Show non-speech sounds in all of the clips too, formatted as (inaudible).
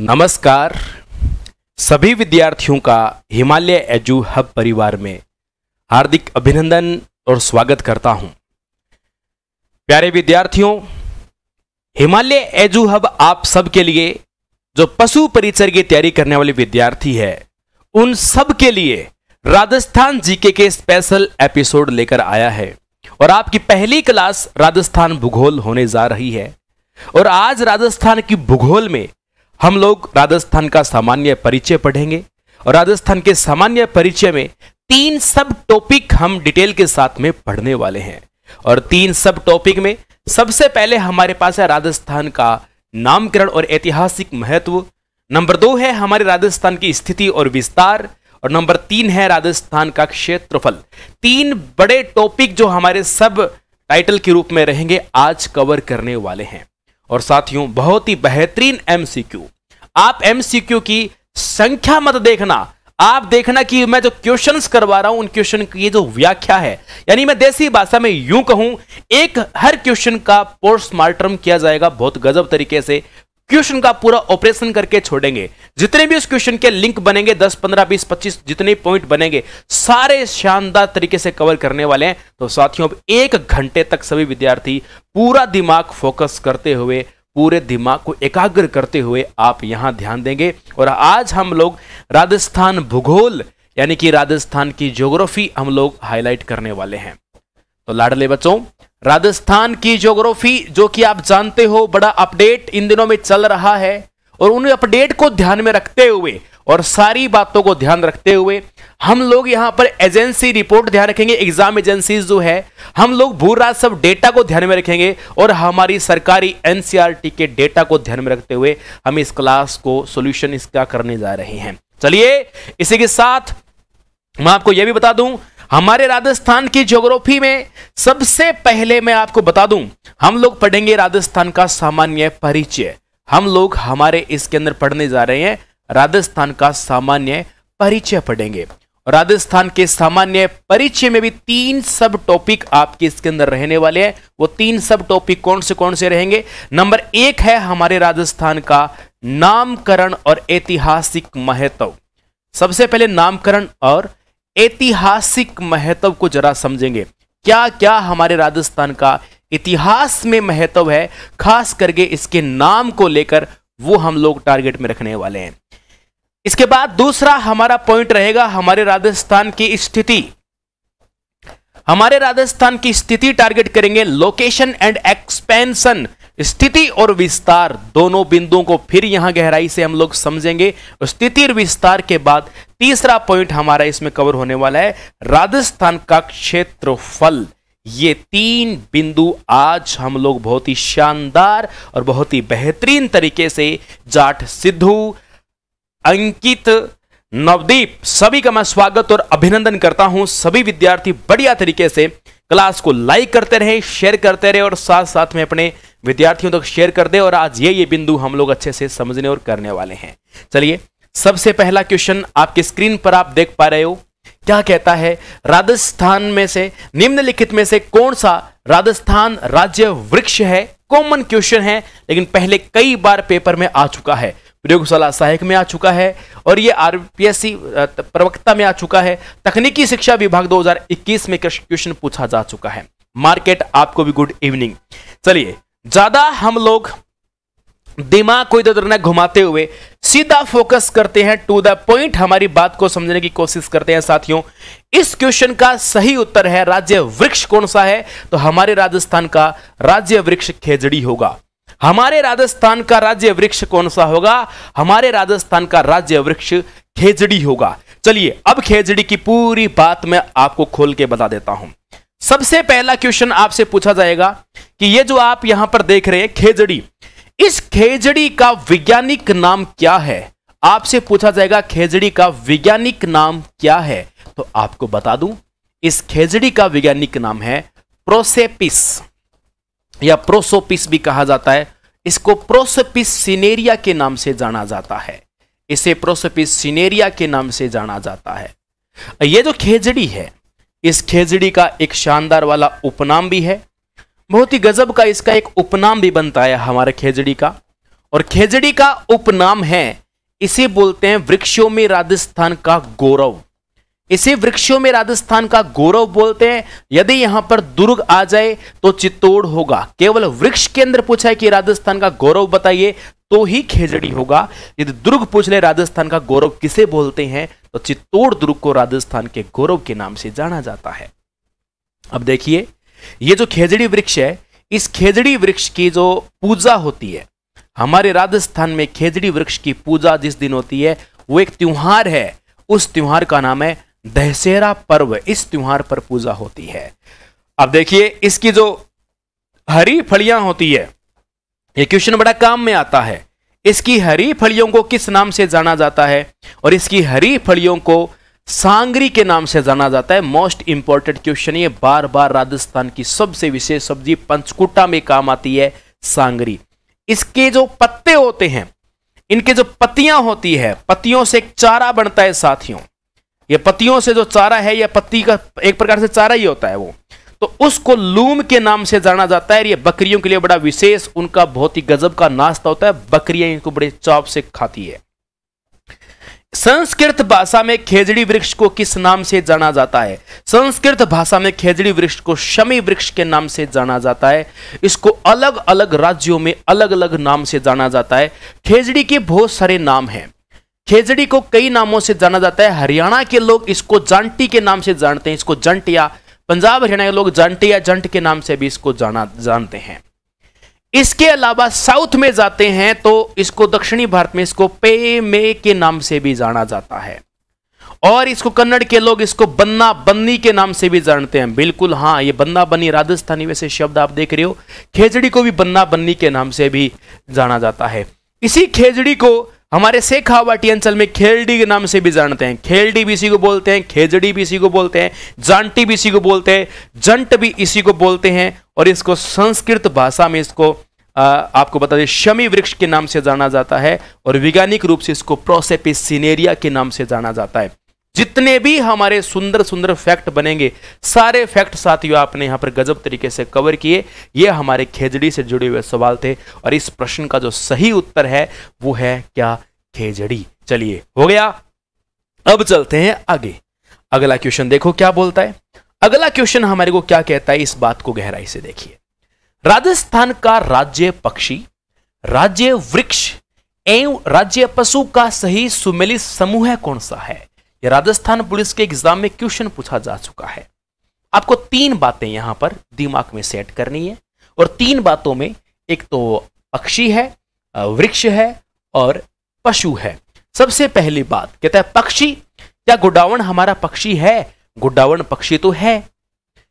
नमस्कार सभी विद्यार्थियों का हिमालय एजु हब परिवार में हार्दिक अभिनंदन और स्वागत करता हूं प्यारे विद्यार्थियों हिमालय एजू हब आप सबके लिए जो पशु परिचर की तैयारी करने वाले विद्यार्थी है उन सब के लिए राजस्थान जीके के स्पेशल एपिसोड लेकर आया है और आपकी पहली क्लास राजस्थान भूगोल होने जा रही है और आज राजस्थान की भूगोल में हम लोग राजस्थान का सामान्य परिचय पढ़ेंगे और राजस्थान के सामान्य परिचय में तीन सब टॉपिक हम डिटेल के साथ में पढ़ने वाले हैं और तीन सब टॉपिक में सबसे पहले हमारे पास है राजस्थान का नामकरण और ऐतिहासिक महत्व नंबर दो है हमारे राजस्थान की स्थिति और विस्तार और नंबर तीन है राजस्थान का क्षेत्रफल तीन बड़े टॉपिक जो हमारे सब टाइटल के रूप में रहेंगे आज कवर करने वाले हैं और साथियों बहुत ही बेहतरीन एमसीक्यू आप एमसीक्यू की संख्या मत देखना आप देखना कि मैं जो क्वेश्चंस करवा रहा हूं उन क्वेश्चन की जो व्याख्या है यानी मैं देसी भाषा में यूं कहूं एक हर क्वेश्चन का पोस्टमार्टम किया जाएगा बहुत गजब तरीके से क्वेश्चन का पूरा ऑपरेशन करके छोड़ेंगे जितने भी उस क्वेश्चन के लिंक बनेंगे 10, 15, 20, 25 जितने पॉइंट बनेंगे सारे शानदार तरीके से कवर करने वाले हैं तो साथियों अब एक घंटे तक सभी विद्यार्थी पूरा दिमाग फोकस करते हुए पूरे दिमाग को एकाग्र करते हुए आप यहां ध्यान देंगे और आज हम लोग राजस्थान भूगोल यानी कि राजस्थान की ज्योग्राफी हम लोग हाईलाइट करने वाले हैं तो लाडले बच्चों राजस्थान की ज्योग्राफी जो कि आप जानते हो बड़ा अपडेट इन दिनों में चल रहा है और उन अपडेट को ध्यान में रखते हुए और सारी बातों को ध्यान रखते हुए हम लोग यहां पर एजेंसी रिपोर्ट ध्यान रखेंगे एग्जाम एजेंसी जो है हम लोग भू राजस्व डेटा को ध्यान में रखेंगे और हमारी सरकारी एनसीआरटी e के डेटा को ध्यान में रखते हुए हम इस क्लास को सोल्यूशन इसका करने जा रहे हैं चलिए इसी के साथ मैं आपको यह भी बता दूं हमारे राजस्थान की ज्योग्राफी में सबसे पहले मैं आपको बता दूं हम लोग पढ़ेंगे राजस्थान का सामान्य परिचय हम लोग हमारे इसके अंदर पढ़ने जा रहे हैं राजस्थान का सामान्य परिचय पढ़ेंगे राजस्थान के सामान्य परिचय में भी तीन सब टॉपिक आपके इसके अंदर रहने वाले हैं वो तीन सब टॉपिक कौन से कौन से रहेंगे नंबर एक है हमारे राजस्थान का नामकरण और ऐतिहासिक महत्व सबसे पहले नामकरण और ऐतिहासिक महत्व को जरा समझेंगे क्या क्या हमारे राजस्थान का इतिहास में महत्व है खास करके इसके नाम को लेकर वो हम लोग टारगेट में रखने वाले हैं इसके बाद दूसरा हमारा पॉइंट रहेगा हमारे राजस्थान की स्थिति हमारे राजस्थान की स्थिति टारगेट करेंगे लोकेशन एंड एक्सपेंशन स्थिति और विस्तार दोनों बिंदुओं को फिर यहां गहराई से हम लोग समझेंगे स्थिति और विस्तार के बाद तीसरा पॉइंट हमारा इसमें कवर होने वाला है राजस्थान का क्षेत्रफल ये तीन बिंदु आज हम लोग बहुत ही शानदार और बहुत ही बेहतरीन तरीके से जाट सिद्धू अंकित नवदीप सभी का मैं स्वागत और अभिनंदन करता हूं सभी विद्यार्थी बढ़िया तरीके से क्लास को लाइक करते रहे शेयर करते रहे और साथ साथ में अपने विद्यार्थियों तक शेयर कर दे और आज ये ये बिंदु हम लोग अच्छे से समझने और करने वाले हैं चलिए सबसे पहला क्वेश्चन आपके स्क्रीन पर आप देख पा रहे हो क्या कहता है राजस्थान में से निम्नलिखित में से कौन सा राजस्थान राज्य वृक्ष है कॉमन क्वेश्चन है लेकिन पहले कई बार पेपर में आ चुका है प्रयोगशाला सहायक में आ चुका है और ये आरपीएससी प्रवक्ता में आ चुका है तकनीकी शिक्षा विभाग 2021 में क्वेश्चन पूछा जा चुका है मार्केट आपको भी गुड इवनिंग चलिए ज्यादा हम लोग दिमाग को इधर उधर घुमाते हुए सीधा फोकस करते हैं टू द पॉइंट हमारी बात को समझने की कोशिश करते हैं साथियों इस क्वेश्चन का सही उत्तर है राज्य वृक्ष कौन सा है तो हमारे राजस्थान का राज्य वृक्ष खेजड़ी होगा हमारे राजस्थान का राज्य वृक्ष कौन सा होगा हमारे राजस्थान का राज्य वृक्ष खेजड़ी होगा चलिए अब खेजड़ी की पूरी बात मैं आपको खोल के बता देता हूं सबसे पहला क्वेश्चन आपसे पूछा जाएगा कि ये जो आप यहां पर देख रहे हैं खेजड़ी इस खेजड़ी का वैज्ञानिक नाम क्या है आपसे पूछा जाएगा खेजड़ी का वैज्ञानिक नाम क्या है तो आपको बता दूं इस खेजड़ी का वैज्ञानिक नाम है प्रोसेपिस या प्रोसोपिस भी कहा जाता है इसको प्रोसेपिस सिनेरिया के नाम से जाना जाता है इसे प्रोसेपिस सिनेरिया के नाम से जाना जाता है यह जो खेजड़ी है इस खेजड़ी का एक शानदार वाला उपनाम भी है बहुत ही गजब का इसका एक उपनाम भी बनता है हमारे खेजड़ी का और खेजड़ी का उपनाम है इसे बोलते हैं वृक्षों में राजस्थान का गौरव इसे वृक्षों में राजस्थान का गौरव बोलते हैं यदि यहां पर दुर्ग आ जाए तो चित्तौड़ होगा केवल वृक्ष के अंदर पूछा है कि राजस्थान का गौरव बताइए तो ही खेजड़ी होगा यदि दुर्ग पूछ ले राजस्थान का गौरव किसे बोलते हैं तो चित्तौड़ दुर्ग को राजस्थान के गौरव के नाम से जाना जाता है अब देखिए ये जो खेजड़ी वृक्ष है इस खेजड़ी वृक्ष की जो पूजा होती है हमारे राजस्थान में खेजड़ी वृक्ष की पूजा जिस दिन होती है वो एक त्यौहार है उस त्यौहार का नाम है दशहरा पर्व इस त्यौहार पर पूजा होती है अब देखिए इसकी जो हरी फलियां होती है ये क्वेश्चन बड़ा काम में आता है इसकी हरी फलियों को किस नाम से जाना जाता है और इसकी हरी फलियों को सांगरी के नाम से जाना जाता है मोस्ट इंपॉर्टेंट क्वेश्चन ये बार बार राजस्थान की सबसे विशेष सब्जी पंचकुटा में काम आती है सांगरी इसके जो पत्ते होते हैं इनके जो पत्तियां होती है पत्तियों से एक चारा बनता है साथियों ये पत्तियों से जो चारा है या पत्ती का एक प्रकार से चारा ही होता है वो तो उसको लूम के नाम से जाना जाता है ये बकरियों के लिए बड़ा विशेष उनका बहुत ही गजब का नाश्ता होता है बकरियां इनको बड़े चाप से खाती है संस्कृत भाषा में खेजड़ी वृक्ष को किस नाम से जाना जाता है संस्कृत भाषा में खेजड़ी वृक्ष को शमी वृक्ष के नाम से जाना जाता है इसको अलग अलग राज्यों में अलग अलग नाम से जाना जाता है खेजड़ी के बहुत सारे नाम हैं खेजड़ी को कई नामों से जाना जाता है हरियाणा के लोग इसको जंटी के नाम से जानते हैं इसको जंटिया पंजाब हरियाणा के लोग जंटिया जंट के नाम से भी इसको जाना जानते हैं इसके अलावा साउथ में जाते हैं तो इसको दक्षिणी भारत में इसको पे मे के नाम से भी जाना जाता है और इसको कन्नड़ के लोग इसको बन्ना बन्नी के नाम से भी जानते हैं बिल्कुल हाँ ये बन्ना बन्नी राजस्थानी वैसे शब्द आप देख रहे हो खेजड़ी को भी बन्ना बन्नी के नाम से भी जाना जाता है इसी खेजड़ी को हमारे शेखावाटी अंचल में खेलडी के नाम से भी जानते हैं खेलडी भी इसी को बोलते हैं खेजड़ी भी इसी को बोलते हैं जानटी भी इसी को बोलते हैं जंट भी इसी को बोलते हैं और इसको संस्कृत भाषा में इसको आ, आपको बता दें शमी वृक्ष के नाम से जाना जाता है और वैज्ञानिक रूप से इसको प्रोसेपिस सिनेरिया के नाम से जाना जाता है जितने भी हमारे सुंदर सुंदर फैक्ट बनेंगे सारे फैक्ट साथियों आपने यहां पर गजब तरीके से कवर किए ये हमारे खेजड़ी से जुड़े हुए सवाल थे और इस प्रश्न का जो सही उत्तर है वो है क्या खेजड़ी चलिए हो गया अब चलते हैं आगे अगला क्वेश्चन देखो क्या बोलता है अगला क्वेश्चन हमारे को क्या कहता है इस बात को गहराई से देखिए राजस्थान का राज्य पक्षी राज्य वृक्ष एवं राज्य पशु का सही सुमेलित समूह कौन सा है ये राजस्थान पुलिस के एग्जाम में क्वेश्चन पूछा जा चुका है आपको तीन बातें यहां पर दिमाग में सेट करनी है और तीन बातों में एक तो पक्षी है वृक्ष है और पशु है सबसे पहली बात कहता है पक्षी क्या गुडावण हमारा पक्षी है गुडावण पक्षी तो है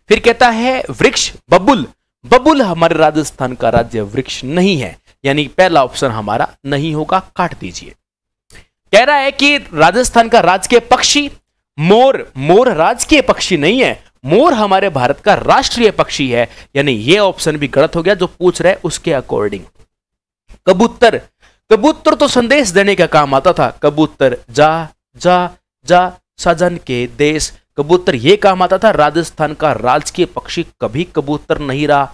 फिर कहता है वृक्ष बबुल बबुल हमारे राजस्थान का राज्य वृक्ष नहीं है यानी पहला ऑप्शन हमारा नहीं होगा काट दीजिए कह रहा है कि राजस्थान का राजकीय पक्षी मोर मोर राजकीय पक्षी नहीं है मोर हमारे भारत का राष्ट्रीय पक्षी है यानी यह ऑप्शन भी गलत हो गया जो पूछ रहे उसके अकॉर्डिंग कबूतर कबूतर तो संदेश देने का काम आता था कबूतर जा जा जा सजन के देश कबूतर यह काम आता था राजस्थान का राजकीय पक्षी कभी कबूतर नहीं रहा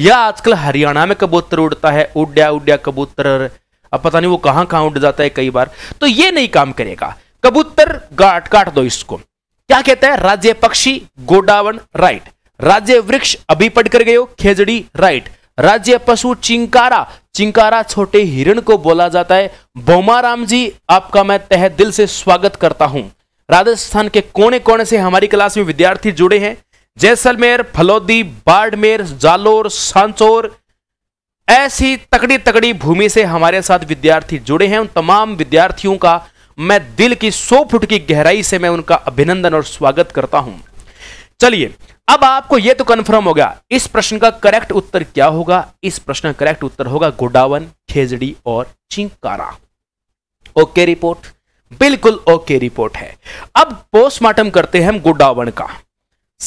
या आजकल हरियाणा में कबूतर उड़ता है उड्या उड्या कबूतर अब पता नहीं वो कहां कहां उठ जाता है कई बार तो ये नहीं काम करेगा कबूतर गाट काट दो इसको क्या कहता है राज्य पक्षी गोडावन राइट राज्य वृक्ष अभी पढ़ कर गयो खेजड़ी राइट राज्य पशु चिंकारा चिंकारा छोटे हिरण को बोला जाता है बोमाराम जी आपका मैं तह दिल से स्वागत करता हूं राजस्थान के कोने कोने से हमारी क्लास में विद्यार्थी जुड़े हैं जैसलमेर फलौदी बाड़मेर जालोर सांचोर ऐसी तकड़ी तकड़ी भूमि से हमारे साथ विद्यार्थी जुड़े हैं उन तमाम विद्यार्थियों का मैं दिल की सौ फुट की गहराई से मैं उनका अभिनंदन और स्वागत करता हूं चलिए अब आपको यह तो कंफर्म हो गया इस प्रश्न का करेक्ट उत्तर क्या होगा इस प्रश्न का करेक्ट उत्तर होगा गोडावन खेजड़ी और चिंकारा ओके रिपोर्ट बिल्कुल ओके रिपोर्ट है अब पोस्टमार्टम करते हैं हम गोडावन का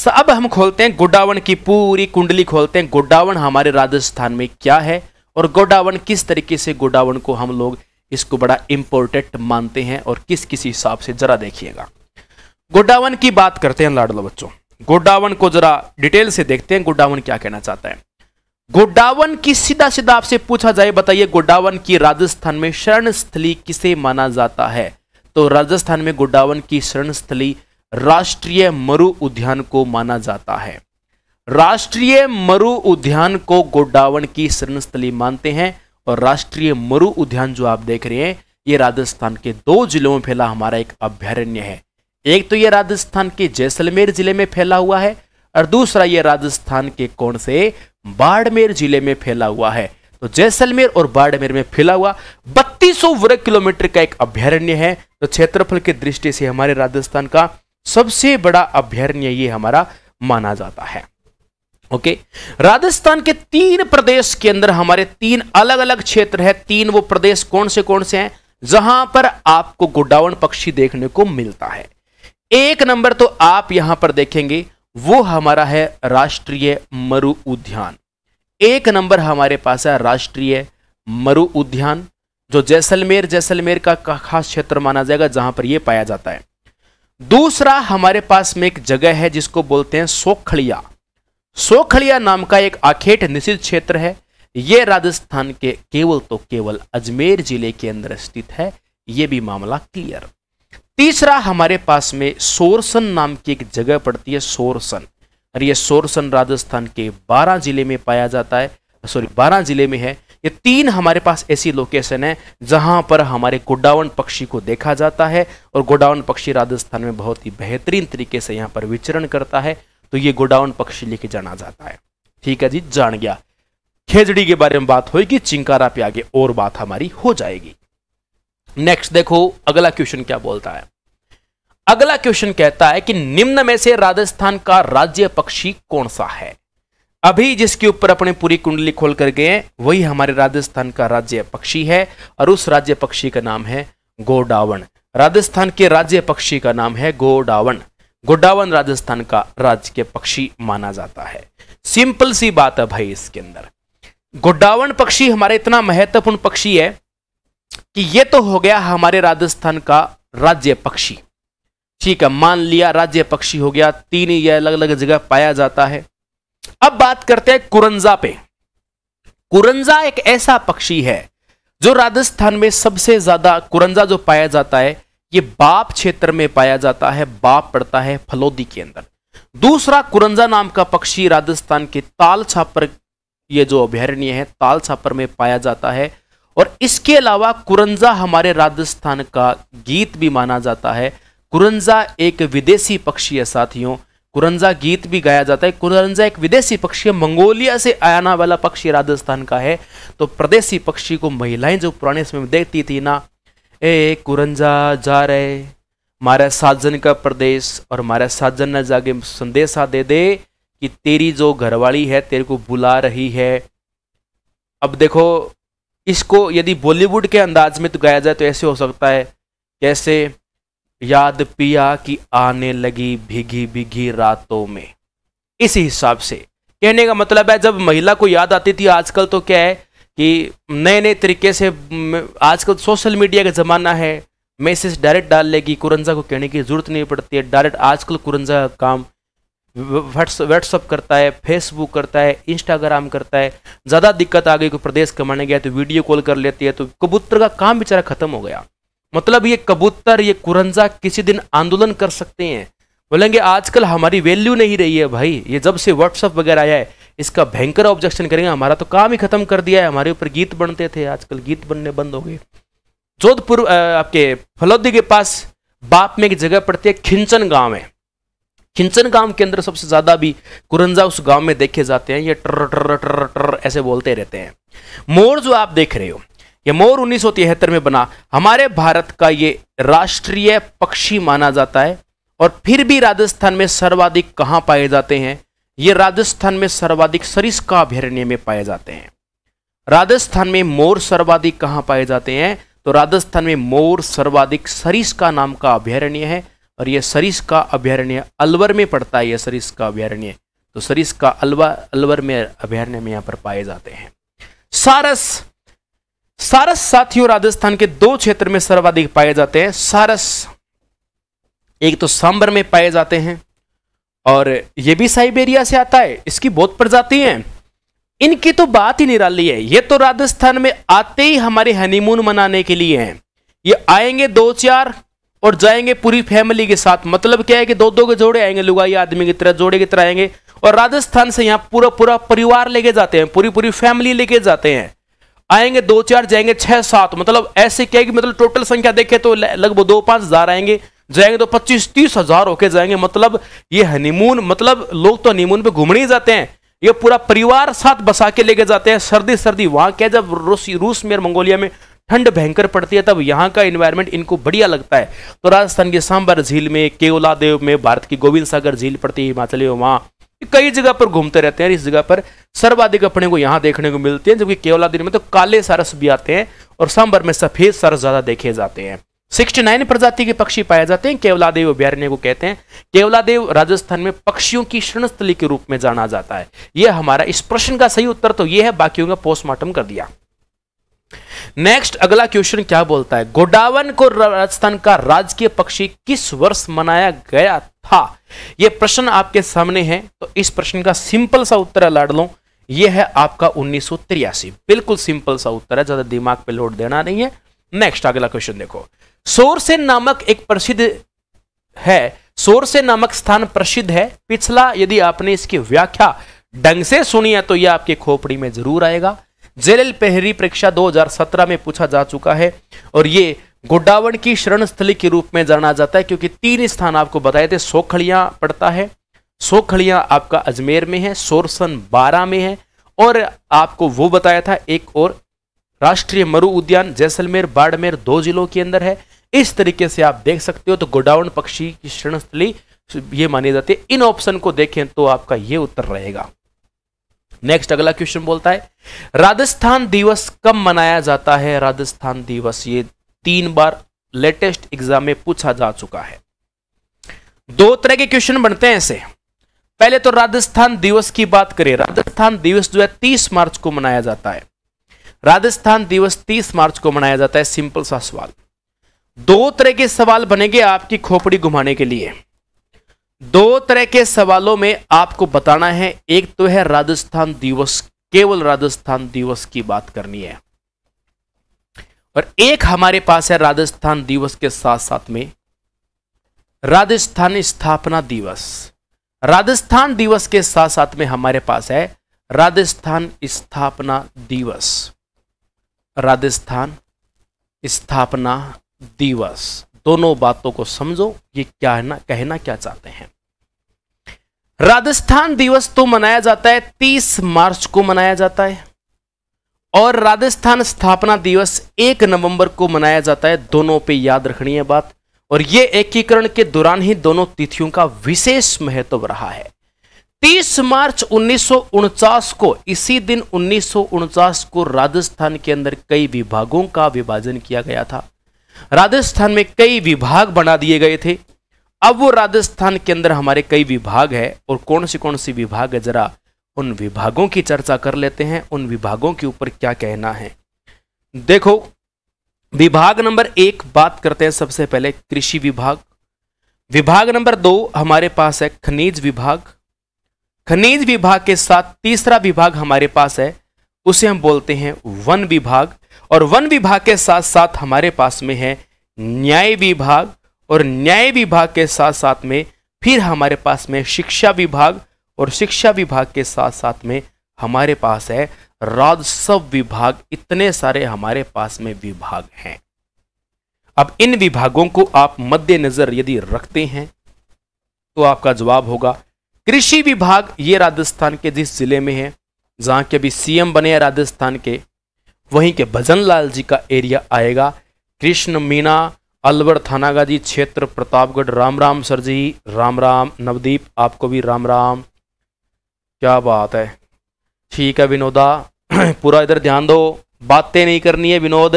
अब हम खोलते हैं गोडावन की पूरी कुंडली खोलते हैं गोडावन हमारे राजस्थान में क्या है और गोडावन किस तरीके से गोडावन को हम लोग इसको बड़ा इंपॉर्टेंट मानते हैं और किस किस हिसाब से जरा देखिएगा गोडावन की बात करते हैं लाडलो बच्चों गोडावन को जरा डिटेल से देखते हैं गोडावन क्या कहना चाहता है गोडावन की सीधा सीधा आपसे पूछा जाए बताइए गोडावन की राजस्थान में शरण स्थली किसे माना जाता है तो राजस्थान में गोडावन की शरण स्थली राष्ट्रीय मरु उद्यान को माना जाता है राष्ट्रीय मरु उद्यान को गोडावण की शरणस्थली मानते हैं और राष्ट्रीय मरु उद्यान जो आप देख रहे हैं ये राजस्थान के दो जिलों में फैला हमारा एक अभ्यारण्य है एक तो ये राजस्थान के जैसलमेर जिले में फैला हुआ है और दूसरा ये राजस्थान के कौन से बाड़मेर जिले में फैला हुआ है तो जैसलमेर और बाड़मेर में फैला हुआ बत्तीसौ वर्ग किलोमीटर का एक अभ्यारण्य है तो क्षेत्रफल की दृष्टि से हमारे राजस्थान का सबसे बड़ा अभ्यारण्य ये हमारा माना जाता है ओके राजस्थान के तीन प्रदेश के अंदर हमारे तीन अलग अलग क्षेत्र है तीन वो प्रदेश कौन से कौन से हैं जहां पर आपको गुडावन पक्षी देखने को मिलता है एक नंबर तो आप यहां पर देखेंगे वो हमारा है राष्ट्रीय मरु उद्यान एक नंबर हमारे पास है राष्ट्रीय मरु उद्यान जो जैसलमेर जैसलमेर का खास क्षेत्र माना जाएगा जहां पर यह पाया जाता है दूसरा हमारे पास में एक जगह है जिसको बोलते हैं सोखड़िया सोखड़िया नाम का एक आखेट निश्चित क्षेत्र है ये राजस्थान के केवल तो केवल अजमेर जिले के अंदर स्थित है ये भी मामला क्लियर तीसरा हमारे पास में सोरसन नाम की एक जगह पड़ती है सोरसन और ये सोरसन राजस्थान के 12 जिले में पाया जाता है सॉरी 12 जिले में है ये तीन हमारे पास ऐसी लोकेशन है जहां पर हमारे गोडावन पक्षी को देखा जाता है और गोडावन पक्षी राजस्थान में बहुत ही बेहतरीन तरीके से यहाँ पर विचरण करता है तो ये गोडावन पक्षी लेके जाना जाता है ठीक है जी जान गया खेजड़ी के बारे में बात होगी चिंकारा पे आगे और बात हमारी हो जाएगी नेक्स्ट देखो अगला क्वेश्चन क्या बोलता है अगला क्वेश्चन कहता है कि निम्न में से राजस्थान का राज्य पक्षी कौन सा है अभी जिसके ऊपर अपने पूरी कुंडली खोल कर गए वही हमारे राजस्थान का राज्य पक्षी है और उस राज्य पक्षी का नाम है गोडावन राजस्थान के राज्य पक्षी का नाम है गोडावन गोडावन राजस्थान का राज्य के पक्षी माना जाता है सिंपल सी बात है भाई इसके अंदर गोडावन पक्षी हमारे इतना महत्वपूर्ण पक्षी है कि यह तो हो गया हमारे राजस्थान का राज्य पक्षी ठीक है मान लिया राज्य पक्षी हो गया तीन ये अलग अलग जगह पाया जाता है अब बात करते हैं कुरंजा पे कुरंजा एक ऐसा पक्षी है जो राजस्थान में सबसे ज्यादा कुरंजा जो पाया जाता है ये बाप क्षेत्र में पाया जाता है बाप पड़ता है फलोदी के अंदर दूसरा कुरंजा नाम का पक्षी राजस्थान के ताल छापर ये जो अभ्यारण्य है ताल छापर में पाया जाता है और इसके अलावा कुरंजा हमारे राजस्थान का गीत भी माना जाता है कुरंजा एक विदेशी पक्षी है साथियों कुरंजा गीत भी गाया जाता है कुरंजा एक विदेशी पक्षी है मंगोलिया से आना वाला पक्षी राजस्थान का है तो प्रदेशी पक्षी को महिलाएं जो पुराने समय में देखती थी ना ए कुरंजा जा रहे मारे साजन का प्रदेश और मारे साजन ने जाके संदेशा दे दे कि तेरी जो घरवाली है तेरे को बुला रही है अब देखो इसको यदि बॉलीवुड के अंदाज में तो गाया जाए तो ऐसे हो सकता है कैसे याद पिया की आने लगी भीगी भीगी रातों में इस हिसाब से कहने का मतलब है जब महिला को याद आती थी आजकल तो क्या है कि नए नए तरीके से आजकल सोशल मीडिया का ज़माना है मैसेज डायरेक्ट डाल लेगी कुरंजा को कहने की ज़रूरत नहीं पड़ती है डायरेक्ट आजकल कुरंजा का काम व्हाट्सअप करता है फेसबुक करता है इंस्टाग्राम करता है ज़्यादा दिक्कत आ गई कोई प्रदेश कमाने गया तो वीडियो कॉल कर लेती है तो कबूतर का काम बेचारा ख़त्म हो गया मतलब ये कबूतर ये कुरंजा किसी दिन आंदोलन कर सकते हैं बोलेंगे आजकल हमारी वैल्यू नहीं रही है भाई ये जब से व्हाट्सअप वगैरह आया है इसका भयंकर ऑब्जेक्शन करेंगे हमारा तो काम ही खत्म कर दिया है हमारे ऊपर गीत बनते थे आजकल गीत बनने बंद हो गए जोधपुर आपके फलौदी के पास बाप में एक जगह पड़ती है खिंचन गांव है खिंचन गांव के अंदर सबसे ज़्यादा भी कुरंजा उस गांव में देखे जाते हैं ये ट्र ट्र ट्र ट्र ऐसे बोलते रहते हैं मोर जो आप देख रहे हो यह मोर उन्नीस में बना हमारे भारत का ये राष्ट्रीय पक्षी माना जाता है और फिर भी राजस्थान में सर्वाधिक कहाँ पाए जाते हैं ये राजस्थान में सर्वाधिक सरिस्का अभ्यारण्य में पाए जाते हैं राजस्थान में मोर सर्वाधिक कहाँ पाए जाते हैं तो राजस्थान में मोर सर्वाधिक सरिस्का नाम का अभ्यारण्य है और यह सरिस्का अभ्यारण्य अलवर में पड़ता है यह सरिस्का अभ्यारण्य तो सरिस्का अलवा अलवर में अभ्यारण्य में यहाँ पर पाए जाते हैं सारस सारस साथियों राजस्थान के दो क्षेत्र में सर्वाधिक पाए जाते हैं सारस एक तो सांबर में पाए जाते हैं और ये भी साइबेरिया से आता है इसकी बहुत प्रजाति है इनकी तो बात ही निराली है ये तो राजस्थान में आते ही हमारे हनीमून मनाने के लिए हैं ये आएंगे दो चार और जाएंगे पूरी फैमिली के साथ मतलब क्या है कि दो दो के जोड़े आएंगे लुगाई आदमी की तरह जोड़े की तरह आएंगे और राजस्थान से यहाँ पूरा पूरा परिवार लेके जाते हैं पूरी पूरी फैमिली लेके जाते हैं आएंगे दो चार जाएंगे छह सात मतलब ऐसे क्या कि मतलब टोटल संख्या देखे तो लगभग दो पांच हजार आएंगे जाएंगे तो पच्चीस तीस हजार होके जाएंगे मतलब ये हनीमून मतलब लोग तो हनीमून पे घूमने ही जाते हैं ये पूरा परिवार साथ बसा के लेके जाते हैं सर्दी सर्दी वहां क्या जब रूस रूस में और मंगोलिया में ठंड भयंकर पड़ती है तब यहाँ का इन्वायरमेंट इनको बढ़िया लगता है तो राजस्थान के सांबर झील में केवला देव में भारत की गोविंद सागर झील पड़ती है हिमाचल में वहाँ कई जगह पर घूमते रहते हैं इस जगह पर सर्वाधिक अपने को यहाँ देखने को मिलते हैं जबकि दिन में तो काले सारस भी आते हैं और सांबर में सफेद सारस ज़्यादा देखे जाते हैं 69 प्रजाति के पक्षी पाए जाते हैं केवलादेव अभ्यारण्य को कहते हैं केवलादेव राजस्थान में पक्षियों की शरणस्थली के रूप में जाना जाता है यह हमारा इस प्रश्न का सही उत्तर तो यह है बाकियों का पोस्टमार्टम कर दिया नेक्स्ट अगला क्वेश्चन क्या बोलता है गोडावन को राजस्थान का राजकीय पक्षी किस वर्ष मनाया गया था यह प्रश्न आपके सामने है तो इस प्रश्न का सिंपल सा उत्तर लाड लो यह है आपका उन्नीस बिल्कुल सिंपल सा उत्तर है ज्यादा दिमाग पे लोड देना नहीं है नेक्स्ट अगला क्वेश्चन देखो से नामक एक प्रसिद्ध है से नामक स्थान प्रसिद्ध है पिछला यदि आपने इसकी व्याख्या ढंग से सुनी है तो यह आपके खोपड़ी में जरूर आएगा जेल पहरी परीक्षा 2017 में पूछा जा चुका है और ये गोडावण की शरण स्थली के रूप में जाना जाता है क्योंकि तीन स्थान आपको बताए थे सोखड़िया पड़ता है सोखड़िया आपका अजमेर में है सोरसन बारह में है और आपको वो बताया था एक और राष्ट्रीय मरु उद्यान जैसलमेर बाड़मेर दो जिलों के अंदर है इस तरीके से आप देख सकते हो तो गोडावन पक्षी की शरणस्थली ये मानी जाती है इन ऑप्शन को देखें तो आपका ये उत्तर रहेगा नेक्स्ट अगला क्वेश्चन बोलता है राजस्थान दिवस कब मनाया जाता है राजस्थान दिवस ये तीन बार लेटेस्ट एग्जाम में पूछा जा चुका है दो तरह के क्वेश्चन बनते हैं ऐसे पहले तो राजस्थान दिवस की बात करें राजस्थान दिवस जो है तीस मार्च को मनाया जाता है राजस्थान दिवस तीस मार्च को मनाया जाता है सिंपल सा सवाल दो तरह के सवाल बनेंगे आपकी खोपड़ी घुमाने के लिए दो तरह के सवालों में आपको बताना है एक तो है राजस्थान दिवस केवल राजस्थान दिवस की बात करनी है और एक हमारे पास है राजस्थान दिवस के साथ साथ में राजस्थान स्थापना दिवस राजस्थान दिवस के साथ साथ में हमारे पास है राजस्थान स्थापना दिवस राजस्थान स्थापना दिवस दोनों बातों को समझो ये क्या है ना कहना क्या चाहते हैं राजस्थान दिवस तो मनाया जाता है 30 मार्च को मनाया जाता है और राजस्थान स्थापना दिवस 1 नवंबर को मनाया जाता है दोनों पे याद रखनी है बात और ये एकीकरण के दौरान ही दोनों तिथियों का विशेष महत्व रहा है 30 मार्च उन्नीस को इसी दिन उन्नीस को राजस्थान के अंदर कई विभागों का विभाजन किया गया था राजस्थान में कई विभाग बना दिए गए थे अब वो राजस्थान के अंदर हमारे कई विभाग है और कौन से कौन से विभाग है जरा उन विभागों की चर्चा कर लेते हैं उन विभागों के ऊपर क्या कहना है देखो विभाग नंबर एक बात करते हैं सबसे पहले कृषि विभाग विभाग नंबर दो हमारे पास है खनिज विभाग खनिज विभाग के साथ तीसरा विभाग हमारे पास है उसे हम बोलते हैं वन विभाग और वन विभाग के साथ साथ हमारे पास में है न्याय विभाग और न्याय विभाग के साथ साथ में फिर हमारे पास में शिक्षा विभाग और शिक्षा विभाग के साथ साथ में हमारे पास है राजस्व विभाग इतने सारे हमारे पास में विभाग हैं अब इन विभागों को आप मद्देनजर यदि रखते हैं तो आपका जवाब होगा कृषि विभाग ये राजस्थान के जिस जिले में है जहां के अभी सीएम बने हैं राजस्थान के वहीं के भजन लाल जी का एरिया आएगा कृष्ण मीना अलवर थानागाजी क्षेत्र प्रतापगढ़ राम राम सर जी राम राम नवदीप आपको भी राम राम क्या बात है ठीक है विनोदा (clears throat) पूरा इधर ध्यान दो बातें नहीं करनी है विनोद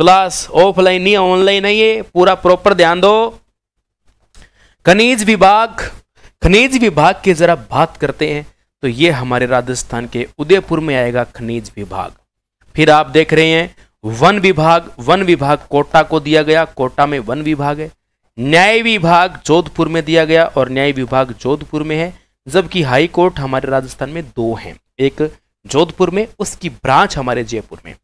क्लास ऑफलाइन नहीं ऑनलाइन नहीं है पूरा प्रॉपर ध्यान दो खनिज विभाग खनिज विभाग की जरा बात करते हैं तो ये हमारे राजस्थान के उदयपुर में आएगा खनिज विभाग फिर आप देख रहे हैं वन विभाग वन विभाग कोटा को दिया गया कोटा में वन विभाग है न्याय विभाग जोधपुर में दिया गया और न्याय विभाग जोधपुर में है जबकि हाई कोर्ट हमारे राजस्थान में दो हैं एक जोधपुर में उसकी ब्रांच हमारे जयपुर में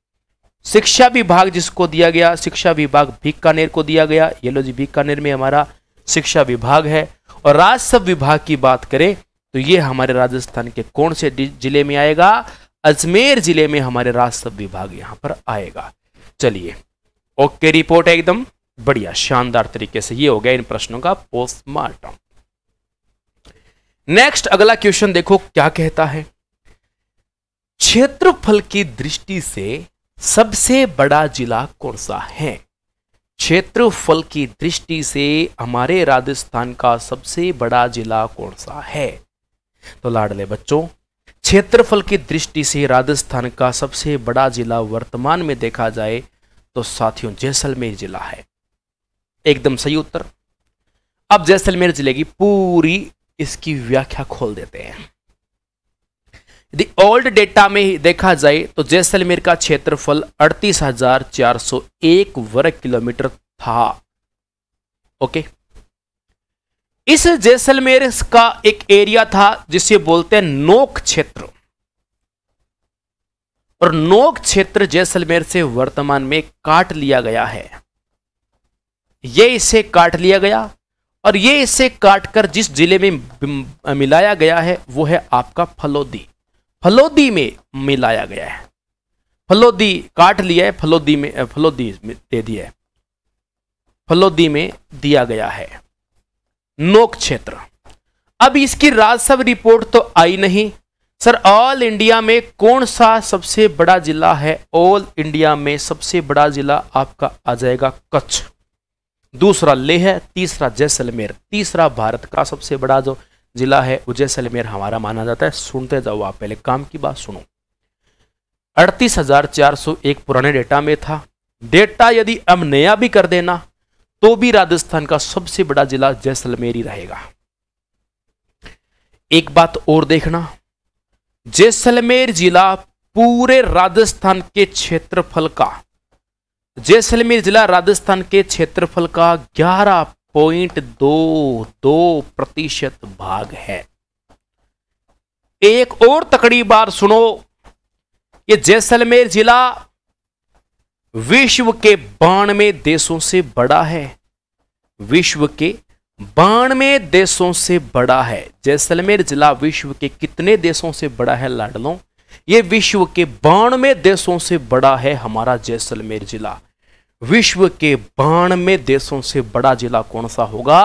शिक्षा विभाग जिसको दिया गया शिक्षा विभाग बीकानेर को दिया गया ये लो जी बीकानेर में हमारा शिक्षा विभाग है और राजस्व विभाग की बात करें तो ये हमारे राजस्थान के कौन से जिले में आएगा अजमेर जिले में हमारे राजस्व विभाग यहां पर आएगा चलिए ओके रिपोर्ट है एकदम बढ़िया शानदार तरीके से ये हो गया इन प्रश्नों का पोस्टमार्टम नेक्स्ट अगला क्वेश्चन देखो क्या कहता है क्षेत्रफल की दृष्टि से सबसे बड़ा जिला कौन सा है क्षेत्रफल की दृष्टि से हमारे राजस्थान का सबसे बड़ा जिला कौन सा है तो लाडले बच्चों क्षेत्रफल की दृष्टि से राजस्थान का सबसे बड़ा जिला वर्तमान में देखा जाए तो साथियों जैसलमेर जिला है एकदम सही उत्तर अब जैसलमेर जिले की पूरी इसकी व्याख्या खोल देते हैं यदि ओल्ड डेटा में देखा जाए तो जैसलमेर का क्षेत्रफल 38,401 वर्ग किलोमीटर था ओके okay? इस जैसलमेर का एक एरिया था जिसे बोलते हैं नोक क्षेत्र और नोक क्षेत्र जैसलमेर से वर्तमान में काट लिया गया है यह इसे काट लिया गया और ये इसे काटकर जिस जिले में मिलाया गया है वो है आपका फलोदी फलोदी में मिलाया गया है फलोदी काट लिया है फलोदी में फलोदी में दे दिया है फलोदी में दिया गया है नोक क्षेत्र अब इसकी राजस्व रिपोर्ट तो आई नहीं सर ऑल इंडिया में कौन सा सबसे बड़ा जिला है ऑल इंडिया में सबसे बड़ा जिला आपका आ जाएगा कच्छ दूसरा लेह तीसरा जैसलमेर तीसरा भारत का सबसे बड़ा जो जिला है वो जैसलमेर हमारा माना जाता है सुनते जाओ आप पहले काम की बात सुनो अड़तीस हजार चार सौ एक पुराने डेटा में था डेटा यदि अब नया भी कर देना तो भी राजस्थान का सबसे बड़ा जिला जैसलमेर ही रहेगा एक बात और देखना जैसलमेर जिला पूरे राजस्थान के क्षेत्रफल का जैसलमेर जिला राजस्थान के क्षेत्रफल का ग्यारह पॉइंट दो दो प्रतिशत भाग है एक और तकड़ी बार सुनो ये जैसलमेर जिला विश्व के बानवे देशों से बड़ा है विश्व के बानवे देशों से बड़ा है जैसलमेर जिला विश्व के कितने देशों से बड़ा है लाडलों ये विश्व के बानवे देशों से बड़ा है हमारा जैसलमेर जिला विश्व के बानवे देशों से बड़ा जिला कौन सा होगा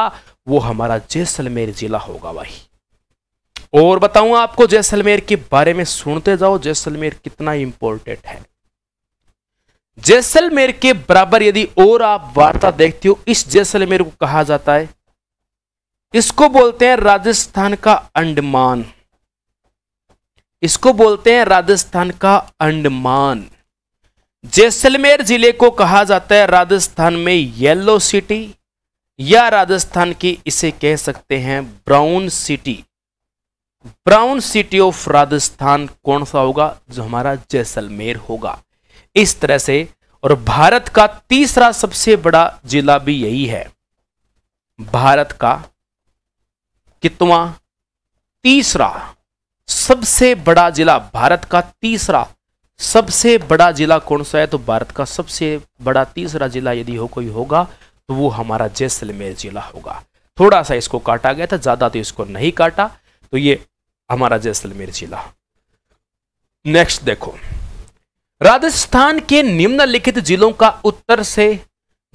वो हमारा जैसलमेर जिला होगा भाई और बताऊं आपको जैसलमेर के बारे में सुनते जाओ जैसलमेर कितना इंपॉर्टेंट है जैसलमेर के बराबर यदि और आप वार्ता देखते हो इस जैसलमेर को कहा जाता है इसको बोलते हैं राजस्थान का अंडमान इसको बोलते हैं राजस्थान का अंडमान जैसलमेर जिले को कहा जाता है राजस्थान में येलो सिटी या राजस्थान की इसे कह सकते हैं brown city brown city of Rajasthan कौन सा होगा जो हमारा जैसलमेर होगा इस तरह से और भारत का तीसरा सबसे बड़ा जिला भी यही है भारत का कितवा तीसरा सबसे बड़ा जिला भारत का तीसरा सबसे बड़ा जिला कौन सा है तो भारत का सबसे बड़ा तीसरा जिला यदि हो कोई होगा तो वो हमारा जैसलमेर जिला होगा थोड़ा सा इसको काटा गया था ज़्यादा तो इसको नहीं काटा तो ये हमारा जैसलमेर जिला नेक्स्ट देखो राजस्थान के निम्नलिखित जिलों का उत्तर से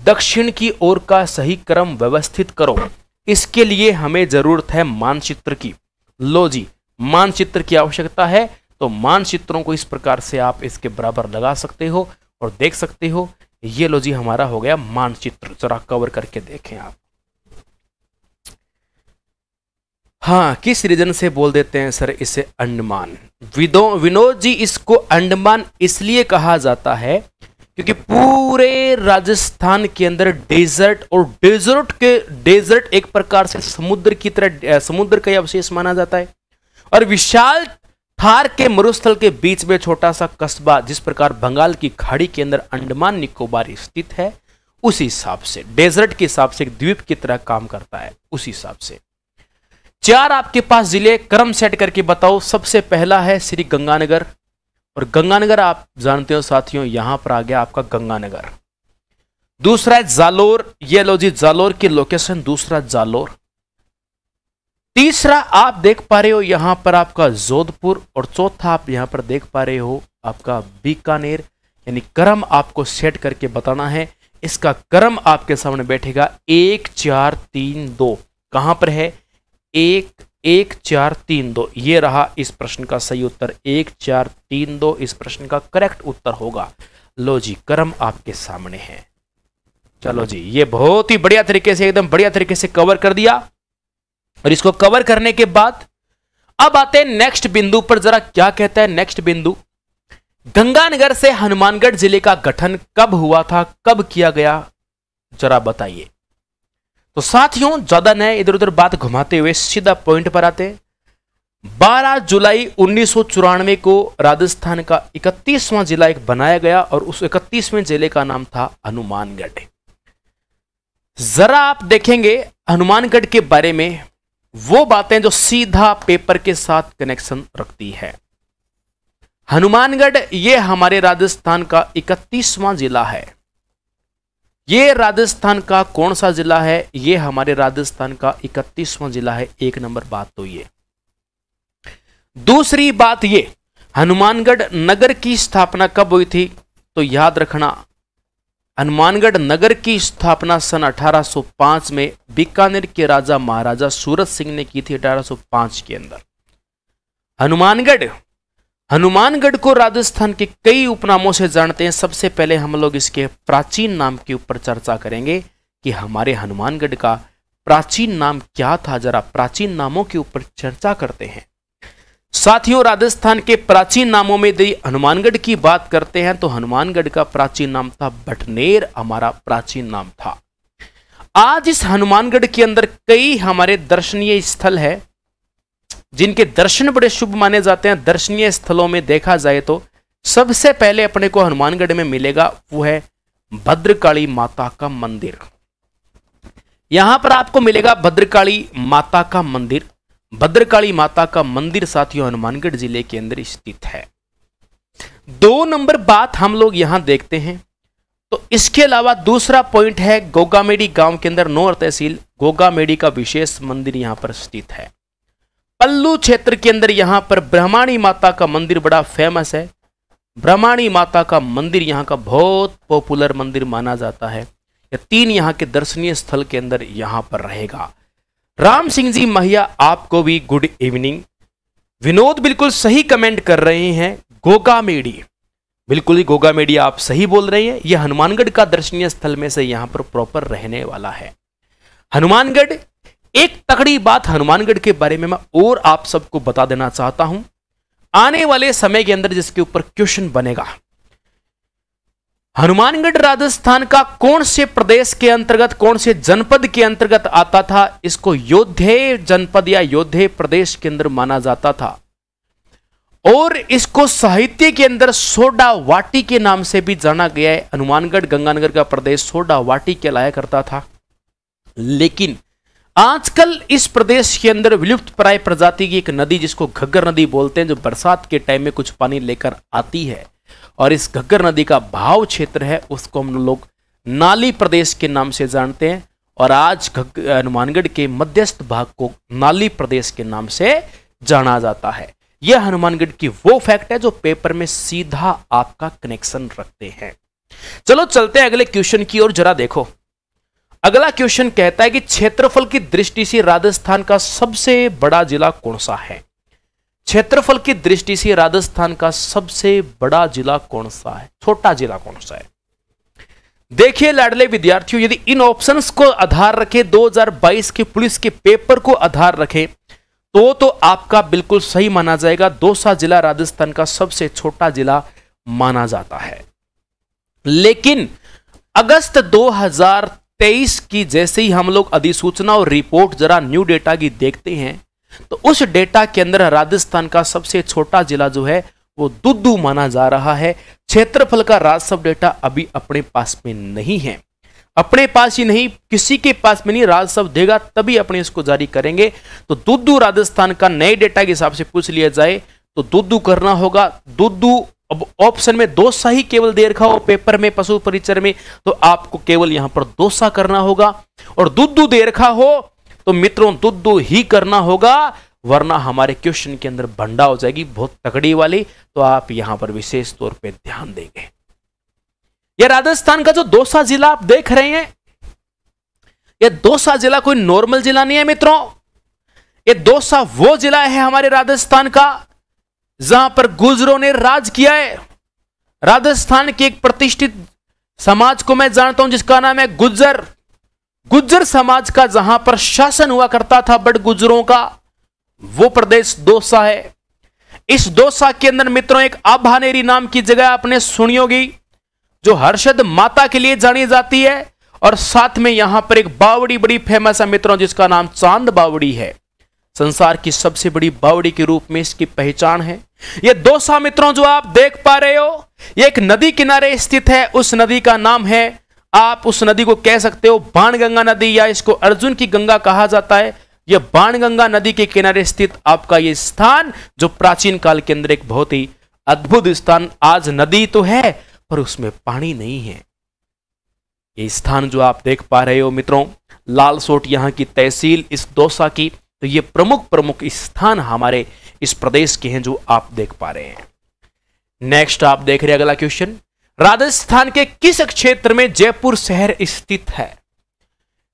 दक्षिण की ओर का सही क्रम व्यवस्थित करो इसके लिए हमें जरूरत है मानचित्र की लो जी मानचित्र की आवश्यकता है तो मानचित्रों को इस प्रकार से आप इसके बराबर लगा सकते हो और देख सकते हो ये लो जी हमारा हो गया मानचित्र जरा कवर करके देखें आप हाँ किस रीजन से बोल देते हैं सर इसे अंडमान विदो विनोद जी इसको अंडमान इसलिए कहा जाता है क्योंकि पूरे राजस्थान के अंदर डेजर्ट और डेजर्ट के डेजर्ट एक प्रकार से समुद्र की तरह समुद्र का अवशेष माना जाता है और विशाल थार के मरुस्थल के बीच में छोटा सा कस्बा जिस प्रकार बंगाल की खाड़ी के अंदर अंडमान निकोबार स्थित है उसी हिसाब से डेजर्ट के हिसाब से एक द्वीप की तरह काम करता है उसी हिसाब से चार आपके पास जिले क्रम सेट करके बताओ सबसे पहला है श्री गंगानगर और गंगानगर आप जानते हो साथियों यहां पर आ गया आपका गंगानगर दूसरा है जालोर ये लो जी जालोर की लोकेशन दूसरा जालोर तीसरा आप देख पा रहे हो यहां पर आपका जोधपुर और चौथा आप यहां पर देख पा रहे हो आपका बीकानेर यानी क्रम आपको सेट करके बताना है इसका क्रम आपके सामने बैठेगा एक चार तीन दो कहां पर है एक एक चार तीन दो ये रहा इस प्रश्न का सही उत्तर एक चार तीन दो इस प्रश्न का करेक्ट उत्तर होगा लो जी कर्म आपके सामने है चलो जी ये बहुत ही बढ़िया तरीके से एकदम बढ़िया तरीके से कवर कर दिया और इसको कवर करने के बाद अब आते हैं नेक्स्ट बिंदु पर जरा क्या कहता है नेक्स्ट बिंदु गंगानगर से हनुमानगढ़ जिले का गठन कब हुआ था कब किया गया जरा बताइए तो साथियों ज्यादा नए इधर उधर बात घुमाते हुए सीधा पॉइंट पर आते हैं 12 जुलाई उन्नीस को राजस्थान का 31वां जिला एक बनाया गया और उस 31वें जिले का नाम था हनुमानगढ़ जरा आप देखेंगे हनुमानगढ़ के बारे में वो बातें जो सीधा पेपर के साथ कनेक्शन रखती है हनुमानगढ़ ये हमारे राजस्थान का 31वां जिला है ये राजस्थान का कौन सा जिला है ये हमारे राजस्थान का इकतीसवां जिला है एक नंबर बात तो ये दूसरी बात ये हनुमानगढ़ नगर की स्थापना कब हुई थी तो याद रखना हनुमानगढ़ नगर की स्थापना सन 1805 में बीकानेर के राजा महाराजा सूरत सिंह ने की थी 1805 के अंदर हनुमानगढ़ हनुमानगढ़ को राजस्थान के कई उपनामों से जानते हैं सबसे पहले हम लोग इसके प्राचीन नाम के ऊपर चर्चा करेंगे कि हमारे हनुमानगढ़ का प्राचीन नाम क्या था जरा प्राचीन नामों के ऊपर चर्चा करते हैं साथियों राजस्थान के प्राचीन नामों में यदि हनुमानगढ़ की बात करते हैं तो हनुमानगढ़ का प्राचीन नाम था बटनेर हमारा प्राचीन नाम था आज इस हनुमानगढ़ के अंदर कई हमारे दर्शनीय स्थल है जिनके दर्शन बड़े शुभ माने जाते हैं दर्शनीय स्थलों में देखा जाए तो सबसे पहले अपने को हनुमानगढ़ में मिलेगा वो है भद्रकाली माता का मंदिर यहां पर आपको मिलेगा भद्रकाली माता का मंदिर भद्रकाली माता का मंदिर साथियों हनुमानगढ़ जिले के अंदर स्थित है दो नंबर बात हम लोग यहां देखते हैं तो इसके अलावा दूसरा पॉइंट है गोगामेडी गांव के अंदर नौर तहसील गोगामेडी का विशेष मंदिर यहां पर स्थित है पल्लू क्षेत्र के अंदर यहाँ पर ब्रह्माणी माता का मंदिर बड़ा फेमस है ब्रह्माणी माता का मंदिर यहाँ का बहुत पॉपुलर मंदिर माना जाता है यह तीन यहाँ के दर्शनीय स्थल के अंदर यहाँ पर रहेगा राम सिंह जी महिया आपको भी गुड इवनिंग विनोद बिल्कुल सही कमेंट कर रहे हैं गोगा मेडी बिल्कुल ही गोगा मेडी आप सही बोल रहे हैं यह हनुमानगढ़ का दर्शनीय स्थल में से यहाँ पर प्रॉपर रहने वाला है हनुमानगढ़ एक तगड़ी बात हनुमानगढ़ के बारे में मैं और आप सबको बता देना चाहता हूं आने वाले समय के अंदर जिसके ऊपर क्वेश्चन बनेगा हनुमानगढ़ राजस्थान का कौन से प्रदेश के अंतर्गत कौन से जनपद के अंतर्गत आता था इसको योद्धे जनपद या योद्धे प्रदेश के अंदर माना जाता था और इसको साहित्य के अंदर सोडा वाटी के नाम से भी जाना गया है हनुमानगढ़ गंगानगर का प्रदेश सोडा वाटी कहलाया करता था लेकिन आजकल इस प्रदेश के अंदर विलुप्त प्राय प्रजाति की एक नदी जिसको घग्गर नदी बोलते हैं जो बरसात के टाइम में कुछ पानी लेकर आती है और इस घग्गर नदी का भाव क्षेत्र है उसको हम लोग नाली प्रदेश के नाम से जानते हैं और आज हनुमानगढ़ के मध्यस्थ भाग को नाली प्रदेश के नाम से जाना जाता है यह हनुमानगढ़ की वो फैक्ट है जो पेपर में सीधा आपका कनेक्शन रखते हैं चलो चलते हैं अगले क्वेश्चन की ओर जरा देखो अगला क्वेश्चन कहता है कि क्षेत्रफल की दृष्टि से राजस्थान का सबसे बड़ा जिला कौन सा है क्षेत्रफल की दृष्टि से राजस्थान का सबसे बड़ा जिला कौन सा है छोटा जिला कौन सा है देखिए लाडले विद्यार्थियों यदि इन ऑप्शंस को आधार रखे 2022 के पुलिस के पेपर को आधार रखे तो तो आपका बिल्कुल सही माना जाएगा दौसा जिला राजस्थान का सबसे छोटा जिला माना जाता है लेकिन अगस्त तेईस की जैसे ही हम लोग अधिसूचना और रिपोर्ट जरा न्यू डेटा की देखते हैं तो उस डेटा के अंदर राजस्थान का सबसे छोटा जिला जो है वो दुद्दू माना जा रहा है क्षेत्रफल का राजस्व डेटा अभी अपने पास में नहीं है अपने पास ही नहीं किसी के पास में नहीं राजस्व देगा तभी अपने इसको जारी करेंगे तो दुद्दू राजस्थान का नए डेटा के हिसाब से पूछ लिया जाए तो दुद्दू करना होगा दुद्दू अब ऑप्शन में दो सा ही केवल दे रखा हो पेपर में पशु परिचर में तो आपको केवल यहां पर सा करना होगा और दुद्धू दे रखा हो तो मित्रों दुद्धू ही करना होगा वरना हमारे क्वेश्चन के अंदर भंडा हो जाएगी बहुत तकड़ी वाली तो आप यहां पर विशेष तौर पर ध्यान देंगे यह राजस्थान का जो दोसा जिला आप देख रहे हैं यह दोसा जिला कोई नॉर्मल जिला नहीं है मित्रों यह दोसा वो जिला है हमारे राजस्थान का जहां पर गुजरों ने राज किया है राजस्थान के एक प्रतिष्ठित समाज को मैं जानता हूं जिसका नाम है गुजर गुजर समाज का जहां पर शासन हुआ करता था बड गुजरों का वो प्रदेश दोसा है इस दोसा के अंदर मित्रों एक आभानेरी नाम की जगह आपने सुनी होगी जो हर्षद माता के लिए जानी जाती है और साथ में यहां पर एक बावड़ी बड़ी फेमस है मित्रों जिसका नाम चांद बावड़ी है संसार की सबसे बड़ी बावड़ी के रूप में इसकी पहचान है ये दोसा मित्रों जो आप देख पा रहे हो ये एक नदी किनारे स्थित है उस नदी का नाम है आप उस नदी को कह सकते हो बाणगंगा नदी या इसको अर्जुन की गंगा कहा जाता है यह बाणगंगा नदी के किनारे स्थित आपका यह स्थान जो प्राचीन काल के अंदर एक बहुत ही अद्भुत स्थान आज नदी तो है पर उसमें पानी नहीं है ये स्थान जो आप देख पा रहे हो मित्रों लालसोट यहां की तहसील इस दोसा की तो ये प्रमुख प्रमुख स्थान हमारे इस प्रदेश के हैं जो आप देख पा रहे हैं नेक्स्ट आप देख रहे हैं अगला क्वेश्चन राजस्थान के किस क्षेत्र में जयपुर शहर स्थित है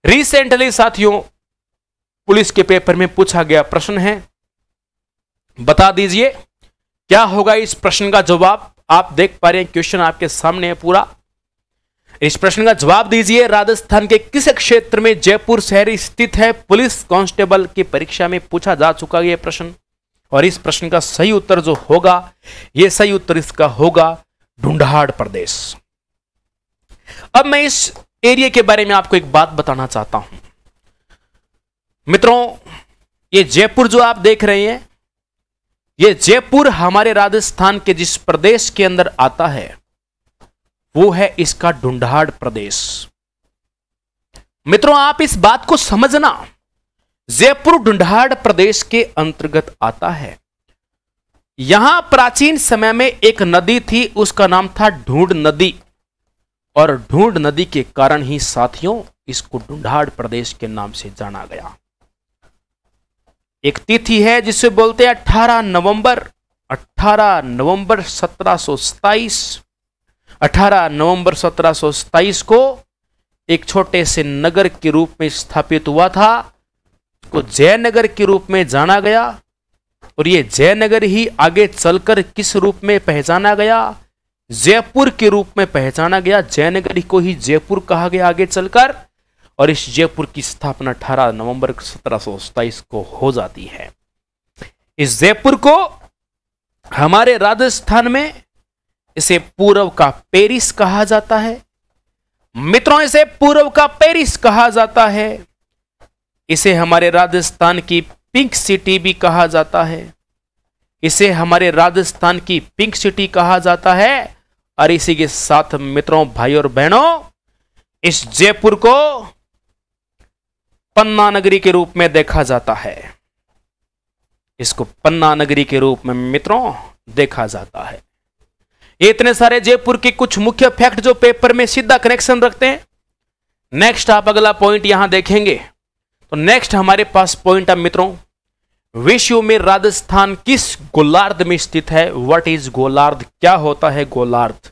रिसेंटली साथियों पुलिस के पेपर में पूछा गया प्रश्न है बता दीजिए क्या होगा इस प्रश्न का जवाब आप देख पा रहे हैं क्वेश्चन आपके सामने है पूरा इस प्रश्न का जवाब दीजिए राजस्थान के किस क्षेत्र में जयपुर शहर स्थित है पुलिस कांस्टेबल की परीक्षा में पूछा जा चुका यह प्रश्न और इस प्रश्न का सही उत्तर जो होगा यह सही उत्तर इसका होगा ढूंढाड़ प्रदेश अब मैं इस एरिया के बारे में आपको एक बात बताना चाहता हूं मित्रों ये जयपुर जो आप देख रहे हैं ये जयपुर हमारे राजस्थान के जिस प्रदेश के अंदर आता है वो है इसका ढूंढाड़ प्रदेश मित्रों आप इस बात को समझना जयपुर ढूंढाड़ प्रदेश के अंतर्गत आता है यहां प्राचीन समय में एक नदी थी उसका नाम था ढूंढ नदी और ढूंढ नदी के कारण ही साथियों इसको ढूंढाड़ प्रदेश के नाम से जाना गया एक तिथि है जिसे बोलते हैं 18 नवंबर 18 नवंबर सत्रह 18 नवंबर सत्रह को एक छोटे से नगर के रूप में स्थापित हुआ था को जयनगर के रूप में जाना गया और ये जयनगर ही आगे चलकर किस रूप में पहचाना गया जयपुर के रूप में पहचाना गया जयनगर को ही जयपुर कहा गया आगे चलकर और इस जयपुर की स्थापना 18 नवंबर सत्रह को हो जाती है इस जयपुर को हमारे राजस्थान में इसे पूर्व का पेरिस कहा जाता है मित्रों इसे पूर्व का पेरिस कहा जाता है इसे हमारे राजस्थान की पिंक सिटी भी कहा जाता है इसे हमारे राजस्थान की पिंक सिटी कहा जाता है और इसी के साथ मित्रों भाई और बहनों इस जयपुर को पन्ना नगरी के रूप में देखा जाता है इसको पन्ना नगरी के रूप में मित्रों देखा जाता है इतने सारे जयपुर के कुछ मुख्य फैक्ट जो पेपर में सीधा कनेक्शन रखते हैं नेक्स्ट आप अगला पॉइंट यहां देखेंगे तो नेक्स्ट हमारे पास पॉइंट है मित्रों विश्व में राजस्थान किस गोलार्ध में स्थित है व्हाट इज गोलार्ध क्या होता है गोलार्ध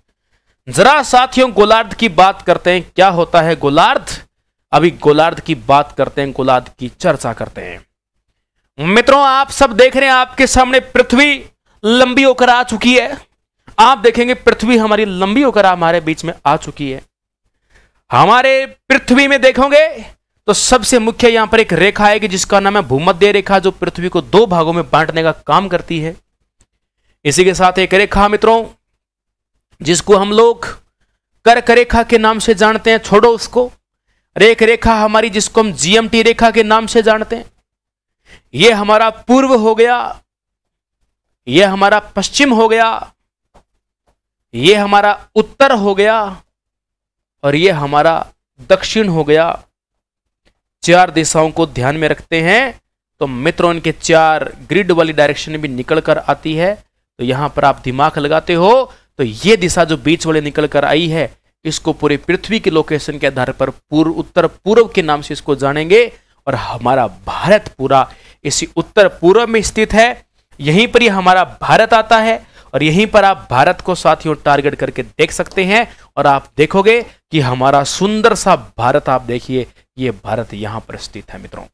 जरा साथियों गोलार्ध की बात करते हैं क्या होता है गोलार्ध अभी गोलार्ध की बात करते हैं गोलार्ध की चर्चा करते हैं मित्रों आप सब देख रहे हैं आपके सामने पृथ्वी लंबी होकर आ चुकी है आप देखेंगे पृथ्वी हमारी लंबी होकर हमारे बीच में आ चुकी है हमारे पृथ्वी में देखोगे तो सबसे मुख्य यहां पर एक रेखा आएगी जिसका नाम है भूमध्य रेखा जो पृथ्वी को दो भागों में बांटने का काम करती है इसी के साथ एक रेखा मित्रों जिसको हम लोग कर्क रेखा के नाम से जानते हैं छोड़ो उसको रेख रेखा हमारी जिसको हम जीएमटी रेखा के नाम से जानते हैं यह हमारा पूर्व हो गया यह हमारा पश्चिम हो गया ये हमारा उत्तर हो गया और ये हमारा दक्षिण हो गया चार दिशाओं को ध्यान में रखते हैं तो मित्रों इनके चार ग्रिड वाली डायरेक्शन भी निकल कर आती है तो यहां पर आप दिमाग लगाते हो तो ये दिशा जो बीच वाले निकल कर आई है इसको पूरे पृथ्वी के लोकेशन के आधार पर पूर्व उत्तर पूर्व के नाम से इसको जानेंगे और हमारा भारत पूरा इसी उत्तर पूर्व में स्थित है यहीं पर ही हमारा भारत आता है और यहीं पर आप भारत को साथियों टारगेट करके देख सकते हैं और आप देखोगे कि हमारा सुंदर सा भारत आप देखिए ये भारत यहां पर स्थित है मित्रों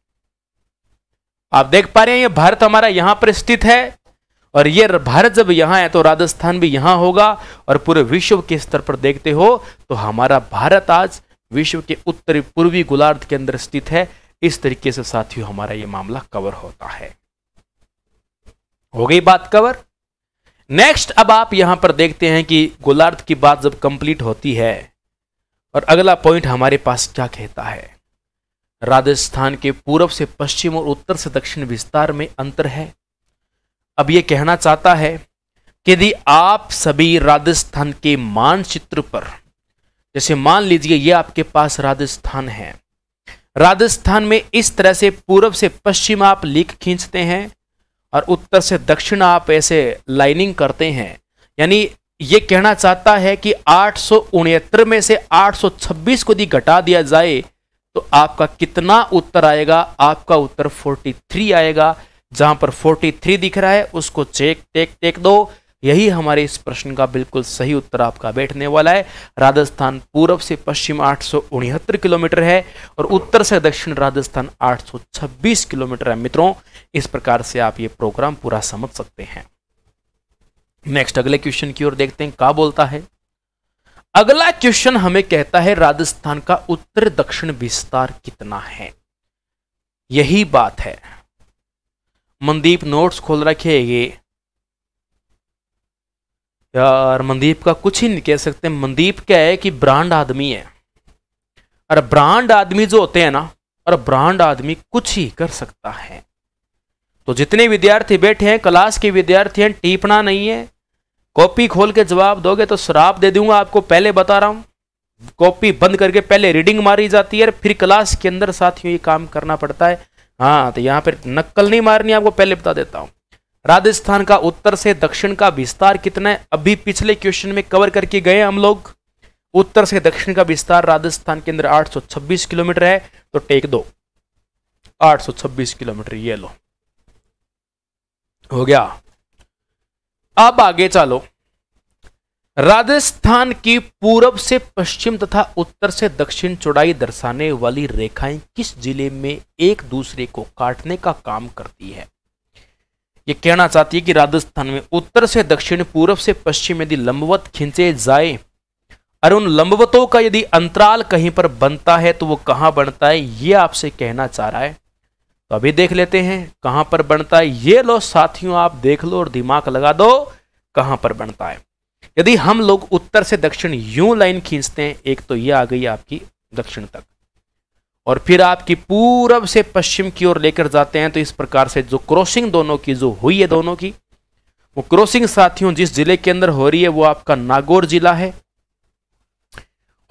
आप देख पा रहे हैं ये भारत हमारा यहां पर स्थित है और ये भारत जब यहां है तो राजस्थान भी यहां होगा और पूरे विश्व के स्तर पर देखते हो तो हमारा भारत आज विश्व के उत्तरी पूर्वी गोलार्ध के अंदर स्थित है इस तरीके से साथियों हमारा ये मामला कवर होता है हो गई बात कवर नेक्स्ट अब आप यहां पर देखते हैं कि गोलार्ध की बात जब कंप्लीट होती है और अगला पॉइंट हमारे पास क्या कहता है राजस्थान के पूर्व से पश्चिम और उत्तर से दक्षिण विस्तार में अंतर है अब यह कहना चाहता है कि यदि आप सभी राजस्थान के मानचित्र पर जैसे मान लीजिए यह आपके पास राजस्थान है राजस्थान में इस तरह से पूर्व से पश्चिम आप लिख खींचते हैं और उत्तर से दक्षिण आप ऐसे लाइनिंग करते हैं यानी ये कहना चाहता है कि आठ में से 826 को यदि घटा दिया जाए तो आपका कितना उत्तर आएगा आपका उत्तर 43 आएगा जहां पर 43 दिख रहा है उसको चेक टेक टेक दो यही हमारे इस प्रश्न का बिल्कुल सही उत्तर आपका बैठने वाला है राजस्थान पूर्व से पश्चिम आठ किलोमीटर है और उत्तर से दक्षिण राजस्थान 826 किलोमीटर है मित्रों इस प्रकार से आप ये प्रोग्राम पूरा समझ सकते हैं नेक्स्ट अगले क्वेश्चन की ओर देखते हैं क्या बोलता है अगला क्वेश्चन हमें कहता है राजस्थान का उत्तर दक्षिण विस्तार कितना है यही बात है मनदीप नोट्स खोल रखे ये यार मनदीप का कुछ ही नहीं कह सकते मनदीप क्या है कि ब्रांड आदमी है और ब्रांड आदमी जो होते हैं ना और ब्रांड आदमी कुछ ही कर सकता है तो जितने विद्यार्थी बैठे हैं क्लास के विद्यार्थी हैं टीपना नहीं है कॉपी खोल के जवाब दोगे तो शराब दे दूंगा आपको पहले बता रहा हूँ कॉपी बंद करके पहले रीडिंग मारी जाती है फिर क्लास के अंदर साथियों ये काम करना पड़ता है हाँ तो यहाँ पर नक्कल नहीं मारनी आपको पहले बता देता हूँ राजस्थान का उत्तर से दक्षिण का विस्तार कितना है अभी पिछले क्वेश्चन में कवर करके गए हम लोग उत्तर से दक्षिण का विस्तार राजस्थान के अंदर 826 किलोमीटर है तो टेक दो 826 किलोमीटर ये लो हो गया अब आगे चलो राजस्थान की पूर्व से पश्चिम तथा उत्तर से दक्षिण चौड़ाई दर्शाने वाली रेखाएं किस जिले में एक दूसरे को काटने का काम करती है ये कहना चाहती है कि राजस्थान में उत्तर से दक्षिण पूर्व से पश्चिम यदि लंबवत खींचे जाए और उन लंबवतों का यदि अंतराल कहीं पर बनता है तो वो कहाँ बनता है ये आपसे कहना चाह रहा है तो अभी देख लेते हैं कहाँ पर बनता है ये लो साथियों आप देख लो और दिमाग लगा दो कहाँ पर बनता है यदि हम लोग उत्तर से दक्षिण यूं लाइन खींचते हैं एक तो ये आ गई आपकी दक्षिण तक और फिर आपकी पूरब से पश्चिम की ओर लेकर जाते हैं तो इस प्रकार से जो क्रॉसिंग दोनों की जो हुई है दोनों की वो क्रॉसिंग साथियों जिस जिले के अंदर हो रही है वो आपका नागौर जिला है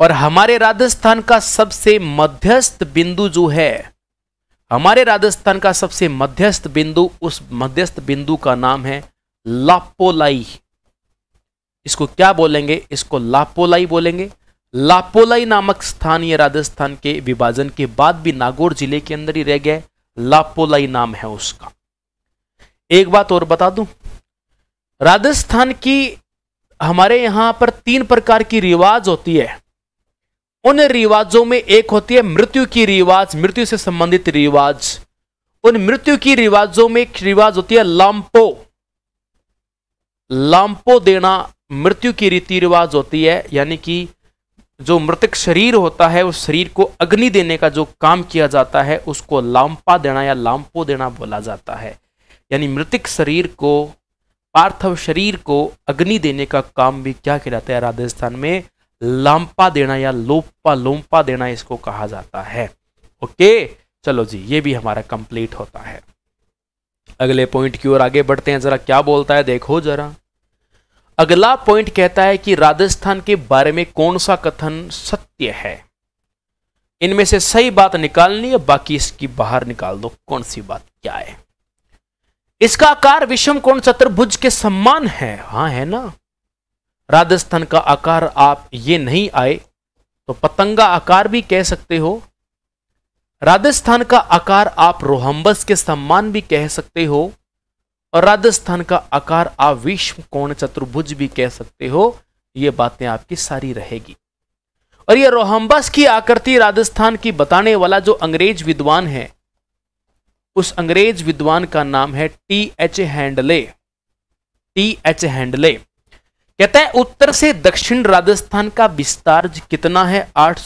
और हमारे राजस्थान का सबसे मध्यस्थ बिंदु जो है हमारे राजस्थान का सबसे मध्यस्थ बिंदु उस मध्यस्थ बिंदु का नाम है लापोलाई इसको क्या बोलेंगे इसको लापोलाई बोलेंगे लापोलाई नामक स्थान ये राजस्थान के विभाजन के बाद भी नागौर जिले के अंदर ही रह गया लापोलाई नाम है उसका एक बात और बता दूं राजस्थान की हमारे यहां पर तीन प्रकार की रिवाज होती है उन रिवाजों में एक होती है मृत्यु की रिवाज मृत्यु से संबंधित रिवाज उन मृत्यु की रिवाजों में एक रिवाज होती है लाम्पो लाम्पो देना मृत्यु की रीति रिवाज होती है यानी कि जो मृतक शरीर होता है उस शरीर को अग्नि देने का जो काम किया जाता है उसको लाम्पा देना या लाम्पो देना बोला जाता है यानी मृतक शरीर को पार्थिव शरीर को अग्नि देने का काम भी क्या किया जाता है राजस्थान में लाम्पा देना या लोपा लोम्पा देना इसको कहा जाता है ओके चलो जी ये भी हमारा कंप्लीट होता है अगले पॉइंट की ओर आगे बढ़ते हैं जरा क्या बोलता है देखो जरा अगला पॉइंट कहता है कि राजस्थान के बारे में कौन सा कथन सत्य है इनमें से सही बात निकालनी है बाकी इसकी बाहर निकाल दो कौन सी बात क्या है इसका आकार विषम कोण चतुर्भुज के सम्मान है हाँ है ना राजस्थान का आकार आप ये नहीं आए तो पतंगा आकार भी कह सकते हो राजस्थान का आकार आप रोहम्बस के सम्मान भी कह सकते हो और राजस्थान का आकार आप विश्व कोण चतुर्भुज भी कह सकते हो ये बातें आपकी सारी रहेगी और ये रोहम्बस की आकृति राजस्थान की बताने वाला जो अंग्रेज विद्वान है उस अंग्रेज विद्वान का नाम है T H Hendley T H Hendley कहते हैं उत्तर से दक्षिण राजस्थान का विस्तार कितना है आठ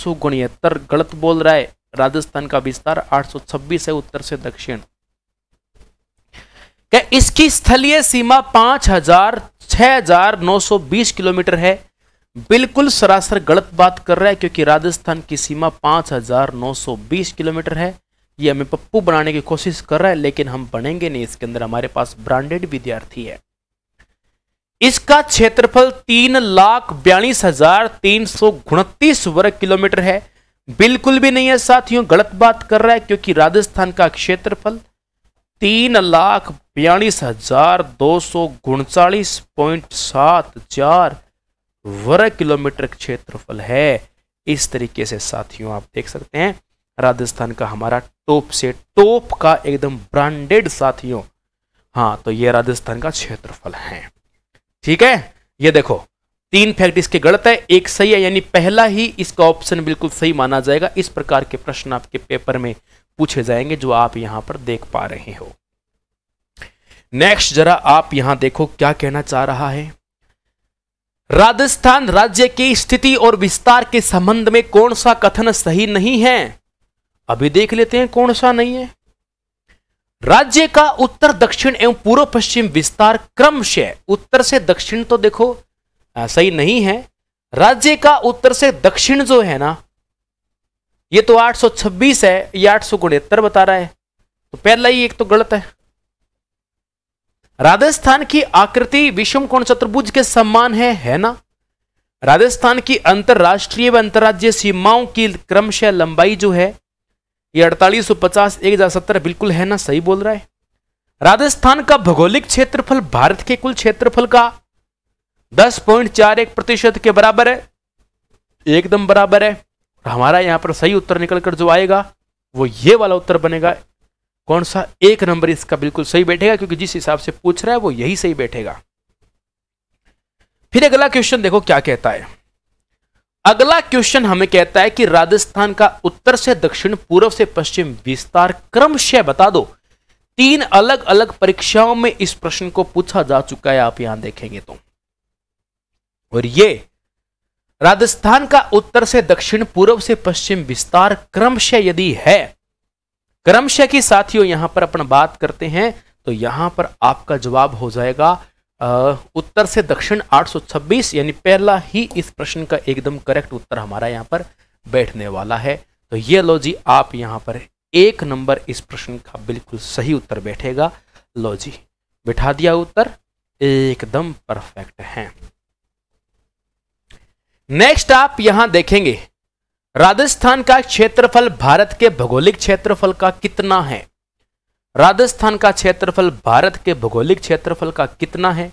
गलत बोल रहा है राजस्थान का विस्तार आठ है उत्तर से दक्षिण कि इसकी स्थलीय सीमा पांच हजार छह हजार नौ सौ बीस किलोमीटर है बिल्कुल सरासर गलत बात कर रहा है क्योंकि राजस्थान की सीमा पांच हजार नौ सौ बीस किलोमीटर है ये हमें पप्पू बनाने की कोशिश कर रहा है लेकिन हम बनेंगे नहीं इसके अंदर हमारे पास ब्रांडेड विद्यार्थी है इसका क्षेत्रफल तीन लाख बयालीस हजार तीन सौ उनतीस वर्ग किलोमीटर है बिल्कुल भी नहीं है साथियों गलत बात कर रहा है क्योंकि राजस्थान का क्षेत्रफल तीन लाख बयालीस हजार दो सौ उनचालीस पॉइंट सात चार वर्ग किलोमीटर क्षेत्रफल है इस तरीके से साथियों आप देख सकते हैं राजस्थान का हमारा टोप से टोप का एकदम ब्रांडेड साथियों हाँ तो ये राजस्थान का क्षेत्रफल है ठीक है ये देखो तीन फैक्ट इसके गलत है एक सही है यानी पहला ही इसका ऑप्शन बिल्कुल सही माना जाएगा इस प्रकार के प्रश्न आपके पेपर में पूछे जाएंगे जो आप यहां पर देख पा रहे हो नेक्स्ट जरा आप यहां देखो क्या कहना चाह रहा है राजस्थान राज्य की स्थिति और विस्तार के संबंध में कौन सा कथन सही नहीं है अभी देख लेते हैं कौन सा नहीं है राज्य का उत्तर दक्षिण एवं पूर्व पश्चिम विस्तार क्रमशः उत्तर से दक्षिण तो देखो आ, सही नहीं है राज्य का उत्तर से दक्षिण जो है ना ये तो 826 है ये आठ सौ बता रहा है तो पहला ही एक तो गलत है राजस्थान की आकृति विषम कोण चतुर्भुज के सम्मान है है ना राजस्थान की अंतरराष्ट्रीय व अंतर्राज्यीय सीमाओं की क्रमशः लंबाई जो है ये अड़तालीस सौ पचास एक हजार सत्तर बिल्कुल है ना सही बोल रहा है राजस्थान का भौगोलिक क्षेत्रफल भारत के कुल क्षेत्रफल का दस पॉइंट चार एक प्रतिशत के बराबर है एकदम बराबर है तो हमारा यहाँ पर सही उत्तर निकल कर जो आएगा वो ये वाला उत्तर बनेगा कौन सा एक नंबर इसका बिल्कुल सही बैठेगा क्योंकि जिस हिसाब से पूछ रहा है वो यही सही बैठेगा फिर अगला क्वेश्चन देखो क्या कहता है अगला क्वेश्चन हमें कहता है कि राजस्थान का उत्तर से दक्षिण पूर्व से पश्चिम विस्तार क्रमशः बता दो तीन अलग अलग परीक्षाओं में इस प्रश्न को पूछा जा चुका है आप यहां देखेंगे तो और ये राजस्थान का उत्तर से दक्षिण पूर्व से पश्चिम विस्तार क्रमशः यदि है क्रमशः की साथियों यहां पर अपन बात करते हैं तो यहां पर आपका जवाब हो जाएगा आ, उत्तर से दक्षिण 826 यानी पहला ही इस प्रश्न का एकदम करेक्ट उत्तर हमारा यहां पर बैठने वाला है तो ये लो जी आप यहां पर एक नंबर इस प्रश्न का बिल्कुल सही उत्तर बैठेगा लो जी बिठा दिया उत्तर एकदम परफेक्ट है नेक्स्ट आप यहां देखेंगे राजस्थान का क्षेत्रफल भारत के भौगोलिक क्षेत्रफल का कितना है राजस्थान का क्षेत्रफल भारत के भौगोलिक क्षेत्रफल का कितना है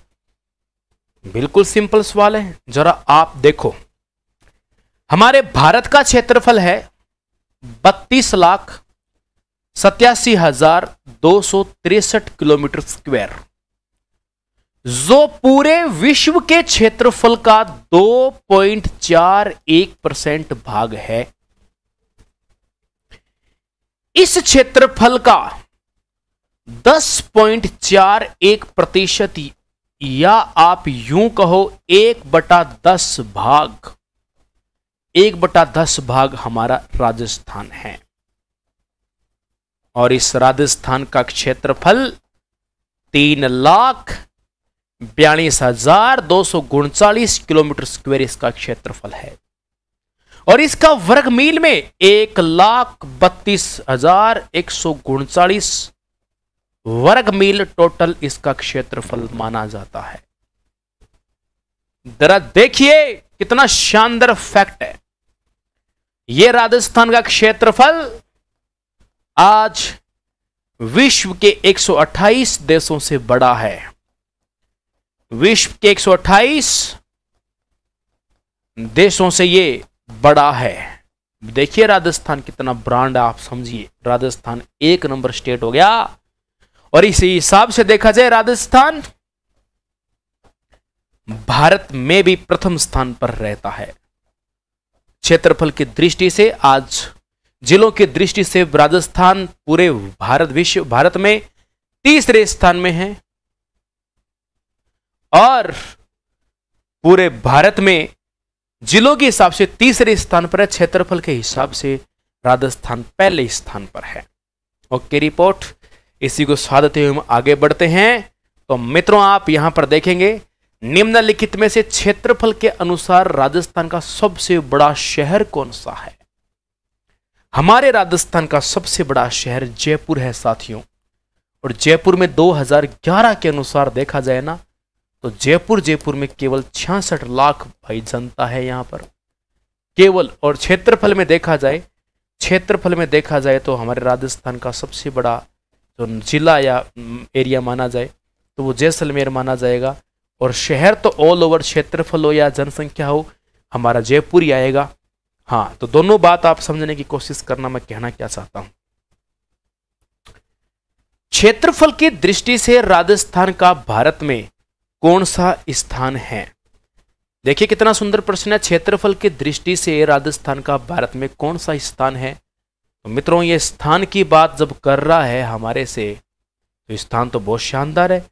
बिल्कुल सिंपल सवाल है जरा आप देखो हमारे भारत का क्षेत्रफल है बत्तीस लाख सत्यासी हजार दो सौ तिरसठ किलोमीटर स्क्वायर जो पूरे विश्व के क्षेत्रफल का 2.41 परसेंट भाग है इस क्षेत्रफल का 10.41 प्रतिशत या आप यूं कहो एक बटा दस भाग एक बटा दस भाग हमारा राजस्थान है और इस राजस्थान का क्षेत्रफल तीन लाख बयालीस हजार दो सौ उनचालीस किलोमीटर स्क्वेयर इसका क्षेत्रफल है और इसका वर्ग मील में एक लाख बत्तीस हजार एक सौ उनचालीस वर्ग मील टोटल इसका क्षेत्रफल माना जाता है दरअसल देखिए कितना शानदार फैक्ट है यह राजस्थान का क्षेत्रफल आज विश्व के 128 देशों से बड़ा है विश्व के 128 देशों से ये बड़ा है देखिए राजस्थान कितना ब्रांड आप समझिए राजस्थान एक नंबर स्टेट हो गया और इसी हिसाब से देखा जाए राजस्थान भारत में भी प्रथम स्थान पर रहता है क्षेत्रफल की दृष्टि से आज जिलों की दृष्टि से राजस्थान पूरे भारत विश्व भारत में तीसरे स्थान में है और पूरे भारत में जिलों के हिसाब से तीसरे स्थान पर है क्षेत्रफल के हिसाब से राजस्थान पहले स्थान पर है ओके रिपोर्ट इसी को स्वागत हुए हम आगे बढ़ते हैं तो मित्रों आप यहां पर देखेंगे निम्नलिखित में से क्षेत्रफल के अनुसार राजस्थान का सबसे बड़ा शहर कौन सा है हमारे राजस्थान का सबसे बड़ा शहर जयपुर है साथियों और जयपुर में 2011 के अनुसार देखा जाए ना तो जयपुर जयपुर में केवल छियासठ लाख भाई जनता है यहाँ पर केवल और क्षेत्रफल में देखा जाए क्षेत्रफल में देखा जाए तो हमारे राजस्थान का सबसे बड़ा जो जिला या एरिया माना जाए तो वो जैसलमेर माना जाएगा और शहर तो ऑल ओवर क्षेत्रफल हो या जनसंख्या हो हमारा जयपुर ही आएगा हाँ तो दोनों बात आप समझने की कोशिश करना मैं कहना क्या चाहता हूं क्षेत्रफल की दृष्टि से राजस्थान का भारत में कौन सा स्थान है देखिए कितना सुंदर प्रश्न है क्षेत्रफल की दृष्टि से राजस्थान का भारत में कौन सा स्थान है तो मित्रों ये स्थान की बात जब कर रहा है हमारे से तो स्थान तो बहुत शानदार है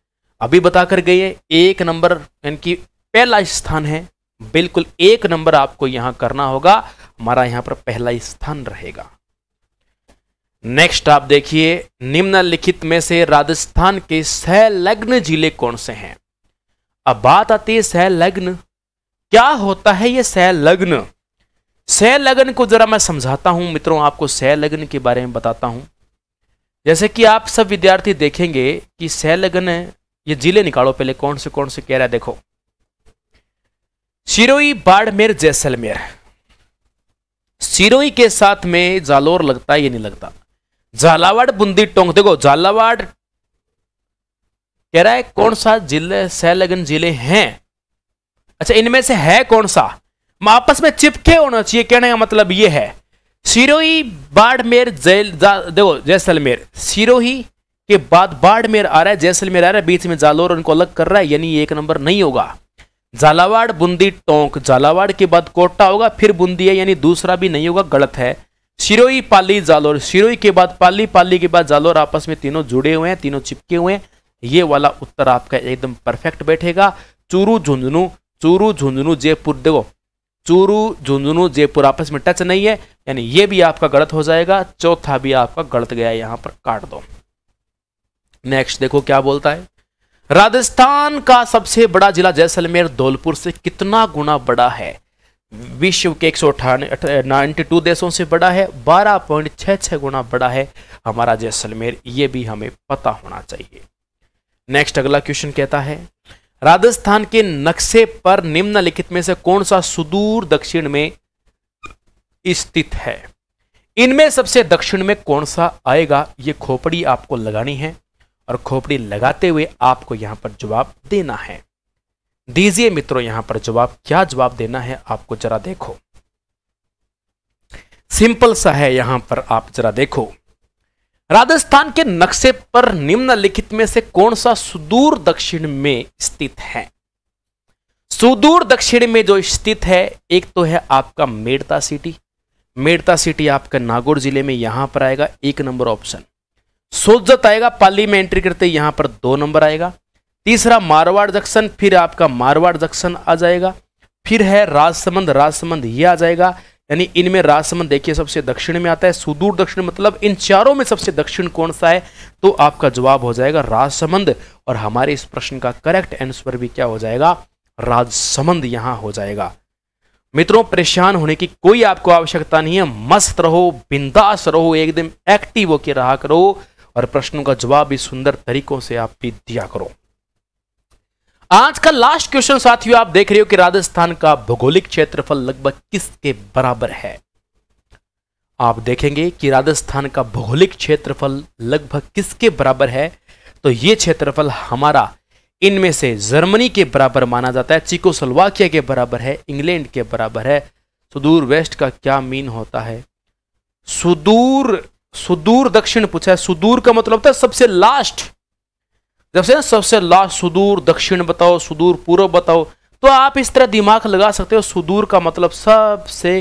अभी बताकर गई है एक नंबर इनकी पहला स्थान है बिल्कुल एक नंबर आपको यहां करना होगा हमारा यहां पर पहला स्थान रहेगा नेक्स्ट आप देखिए निम्नलिखित में से राजस्थान के सहलग्न जिले कौन से हैं अब बात आती है सह लग्न क्या होता है ये सह लग्न सह लग्न को जरा मैं समझाता हूं मित्रों आपको सह लग्न के बारे में बताता हूं जैसे कि आप सब विद्यार्थी देखेंगे कि सह है ये जिले निकालो पहले कौन से कौन से कह रहा है देखो सिरोई बाड़मेर जैसलमेर सिरोई के साथ में जालोर लगता है ये नहीं लगता झालावाड़ बुंदी टोंक देखो झालावाड़ कह रहा है कौन सा जिले सहलगन जिले हैं अच्छा इनमें से है कौन सा आपस में चिपके होना चाहिए कहने का मतलब ये है सिरोही बाड़मेर जैल देखो जैसलमेर सिरोही के बाद बाड़मेर आ रहा है जैसलमेर आ रहा है बीच में जालोर उनको अलग कर रहा है यानी एक नंबर नहीं होगा झालावाड़ बूंदी टोंक झालावाड़ के बाद कोटा होगा फिर बूंदी है यानी दूसरा भी नहीं होगा गलत है सिरोही पाली जालोर सिरोही के बाद पाली पाली के बाद जालोर आपस में तीनों जुड़े हुए हैं तीनों चिपके हुए हैं ये वाला उत्तर आपका एकदम परफेक्ट बैठेगा चूरू झुंझुनू चूरू झुंझुनू जयपुर देखो चूरू झुंझुनू जयपुर आपस में टच नहीं है यानी ये भी आपका गलत हो जाएगा चौथा भी आपका गलत गया यहां पर काट दो नेक्स्ट देखो क्या बोलता है राजस्थान का सबसे बड़ा जिला जैसलमेर धौलपुर से कितना गुना बड़ा है विश्व के एक सौ नाइन्टी टू देशों से बड़ा है बारह पॉइंट छः गुना बड़ा है हमारा जैसलमेर ये भी हमें पता होना चाहिए नेक्स्ट अगला क्वेश्चन कहता है राजस्थान के नक्शे पर निम्नलिखित में से कौन सा सुदूर दक्षिण में स्थित है इनमें सबसे दक्षिण में कौन सा आएगा यह खोपड़ी आपको लगानी है और खोपड़ी लगाते हुए आपको यहां पर जवाब देना है दीजिए मित्रों यहां पर जवाब क्या जवाब देना है आपको जरा देखो सिंपल सा है यहां पर आप जरा देखो राजस्थान के नक्शे पर निम्नलिखित में से कौन सा सुदूर दक्षिण में स्थित है सुदूर दक्षिण में जो स्थित है एक तो है आपका मेड़ता सिटी मेड़ता सिटी आपका नागौर जिले में यहां पर आएगा एक नंबर ऑप्शन सोजत आएगा पाली में एंट्री करते यहां पर दो नंबर आएगा तीसरा मारवाड़ जंक्शन फिर आपका मारवाड़ जंक्शन आ जाएगा फिर है राजसमंद राजसमंद ये आ जाएगा यानी इनमें राजसमंद देखिए सबसे दक्षिण में आता है सुदूर दक्षिण मतलब इन चारों में सबसे दक्षिण कौन सा है तो आपका जवाब हो जाएगा राजसमंद और हमारे इस प्रश्न का करेक्ट आंसर भी क्या हो जाएगा राजसमंद यहां हो जाएगा मित्रों परेशान होने की कोई आपको आवश्यकता नहीं है मस्त रहो बिंदास रहो एकदम एक्टिव होकर रहा करो और प्रश्नों का जवाब भी सुंदर तरीकों से आप भी दिया करो आज का लास्ट क्वेश्चन साथियों आप देख रहे हो कि राजस्थान का भौगोलिक क्षेत्रफल लगभग किसके बराबर है आप देखेंगे कि राजस्थान का भौगोलिक क्षेत्रफल लगभग किसके बराबर है तो ये क्षेत्रफल हमारा इनमें से जर्मनी के बराबर माना जाता है चिकोसलवाकिया के बराबर है इंग्लैंड के बराबर है सुदूर वेस्ट का क्या मीन होता है सुदूर सुदूर दक्षिण पूछा है सुदूर का मतलब था सबसे लास्ट जब से सबसे लास्ट सुदूर दक्षिण बताओ सुदूर पूर्व बताओ तो आप इस तरह दिमाग लगा सकते हो सुदूर का मतलब सबसे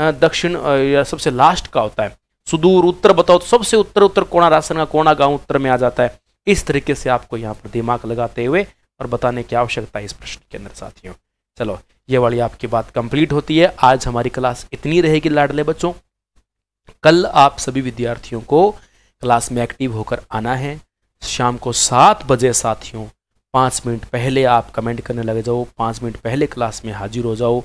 दक्षिण या सबसे लास्ट का होता है सुदूर उत्तर बताओ तो सबसे उत्तर उत्तर कोणा राशन का कोणा गांव उत्तर में आ जाता है इस तरीके से आपको यहाँ पर दिमाग लगाते हुए और बताने की आवश्यकता है इस प्रश्न के अंदर साथियों चलो ये वाली आपकी बात कंप्लीट होती है आज हमारी क्लास इतनी रहेगी लाडले बच्चों कल आप सभी विद्यार्थियों को क्लास में एक्टिव होकर आना है शाम को सात बजे साथियों पाँच मिनट पहले आप कमेंट करने लग जाओ पाँच मिनट पहले क्लास में हाजिर हो जाओ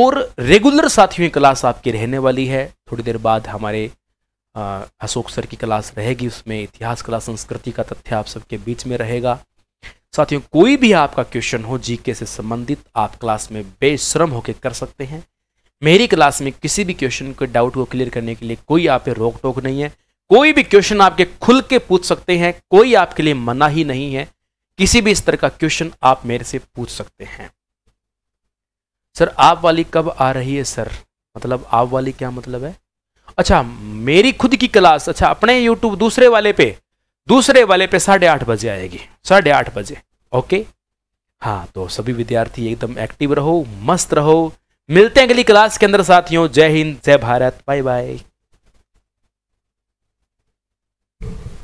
और रेगुलर साथियों क्लास आपकी रहने वाली है थोड़ी देर बाद हमारे अशोक सर की क्लास रहेगी उसमें इतिहास कला संस्कृति का तथ्य आप सबके बीच में रहेगा साथियों कोई भी आपका क्वेश्चन हो जीके से संबंधित आप क्लास में बेश्रम होकर कर सकते हैं मेरी क्लास में किसी भी क्वेश्चन के डाउट को क्लियर करने के लिए कोई आप रोक टोक नहीं है कोई भी क्वेश्चन आपके खुल के पूछ सकते हैं कोई आपके लिए मना ही नहीं है किसी भी इस तरह का क्वेश्चन आप मेरे से पूछ सकते हैं सर आप वाली कब आ रही है सर मतलब आप वाली क्या मतलब है अच्छा मेरी खुद की क्लास अच्छा अपने यूट्यूब दूसरे वाले पे दूसरे वाले पे साढ़े आठ बजे आएगी साढ़े आठ बजे ओके हाँ तो सभी विद्यार्थी एकदम एक्टिव रहो मस्त रहो मिलते हैं अगली क्लास के अंदर साथियों जय हिंद जय भारत बाय बाय you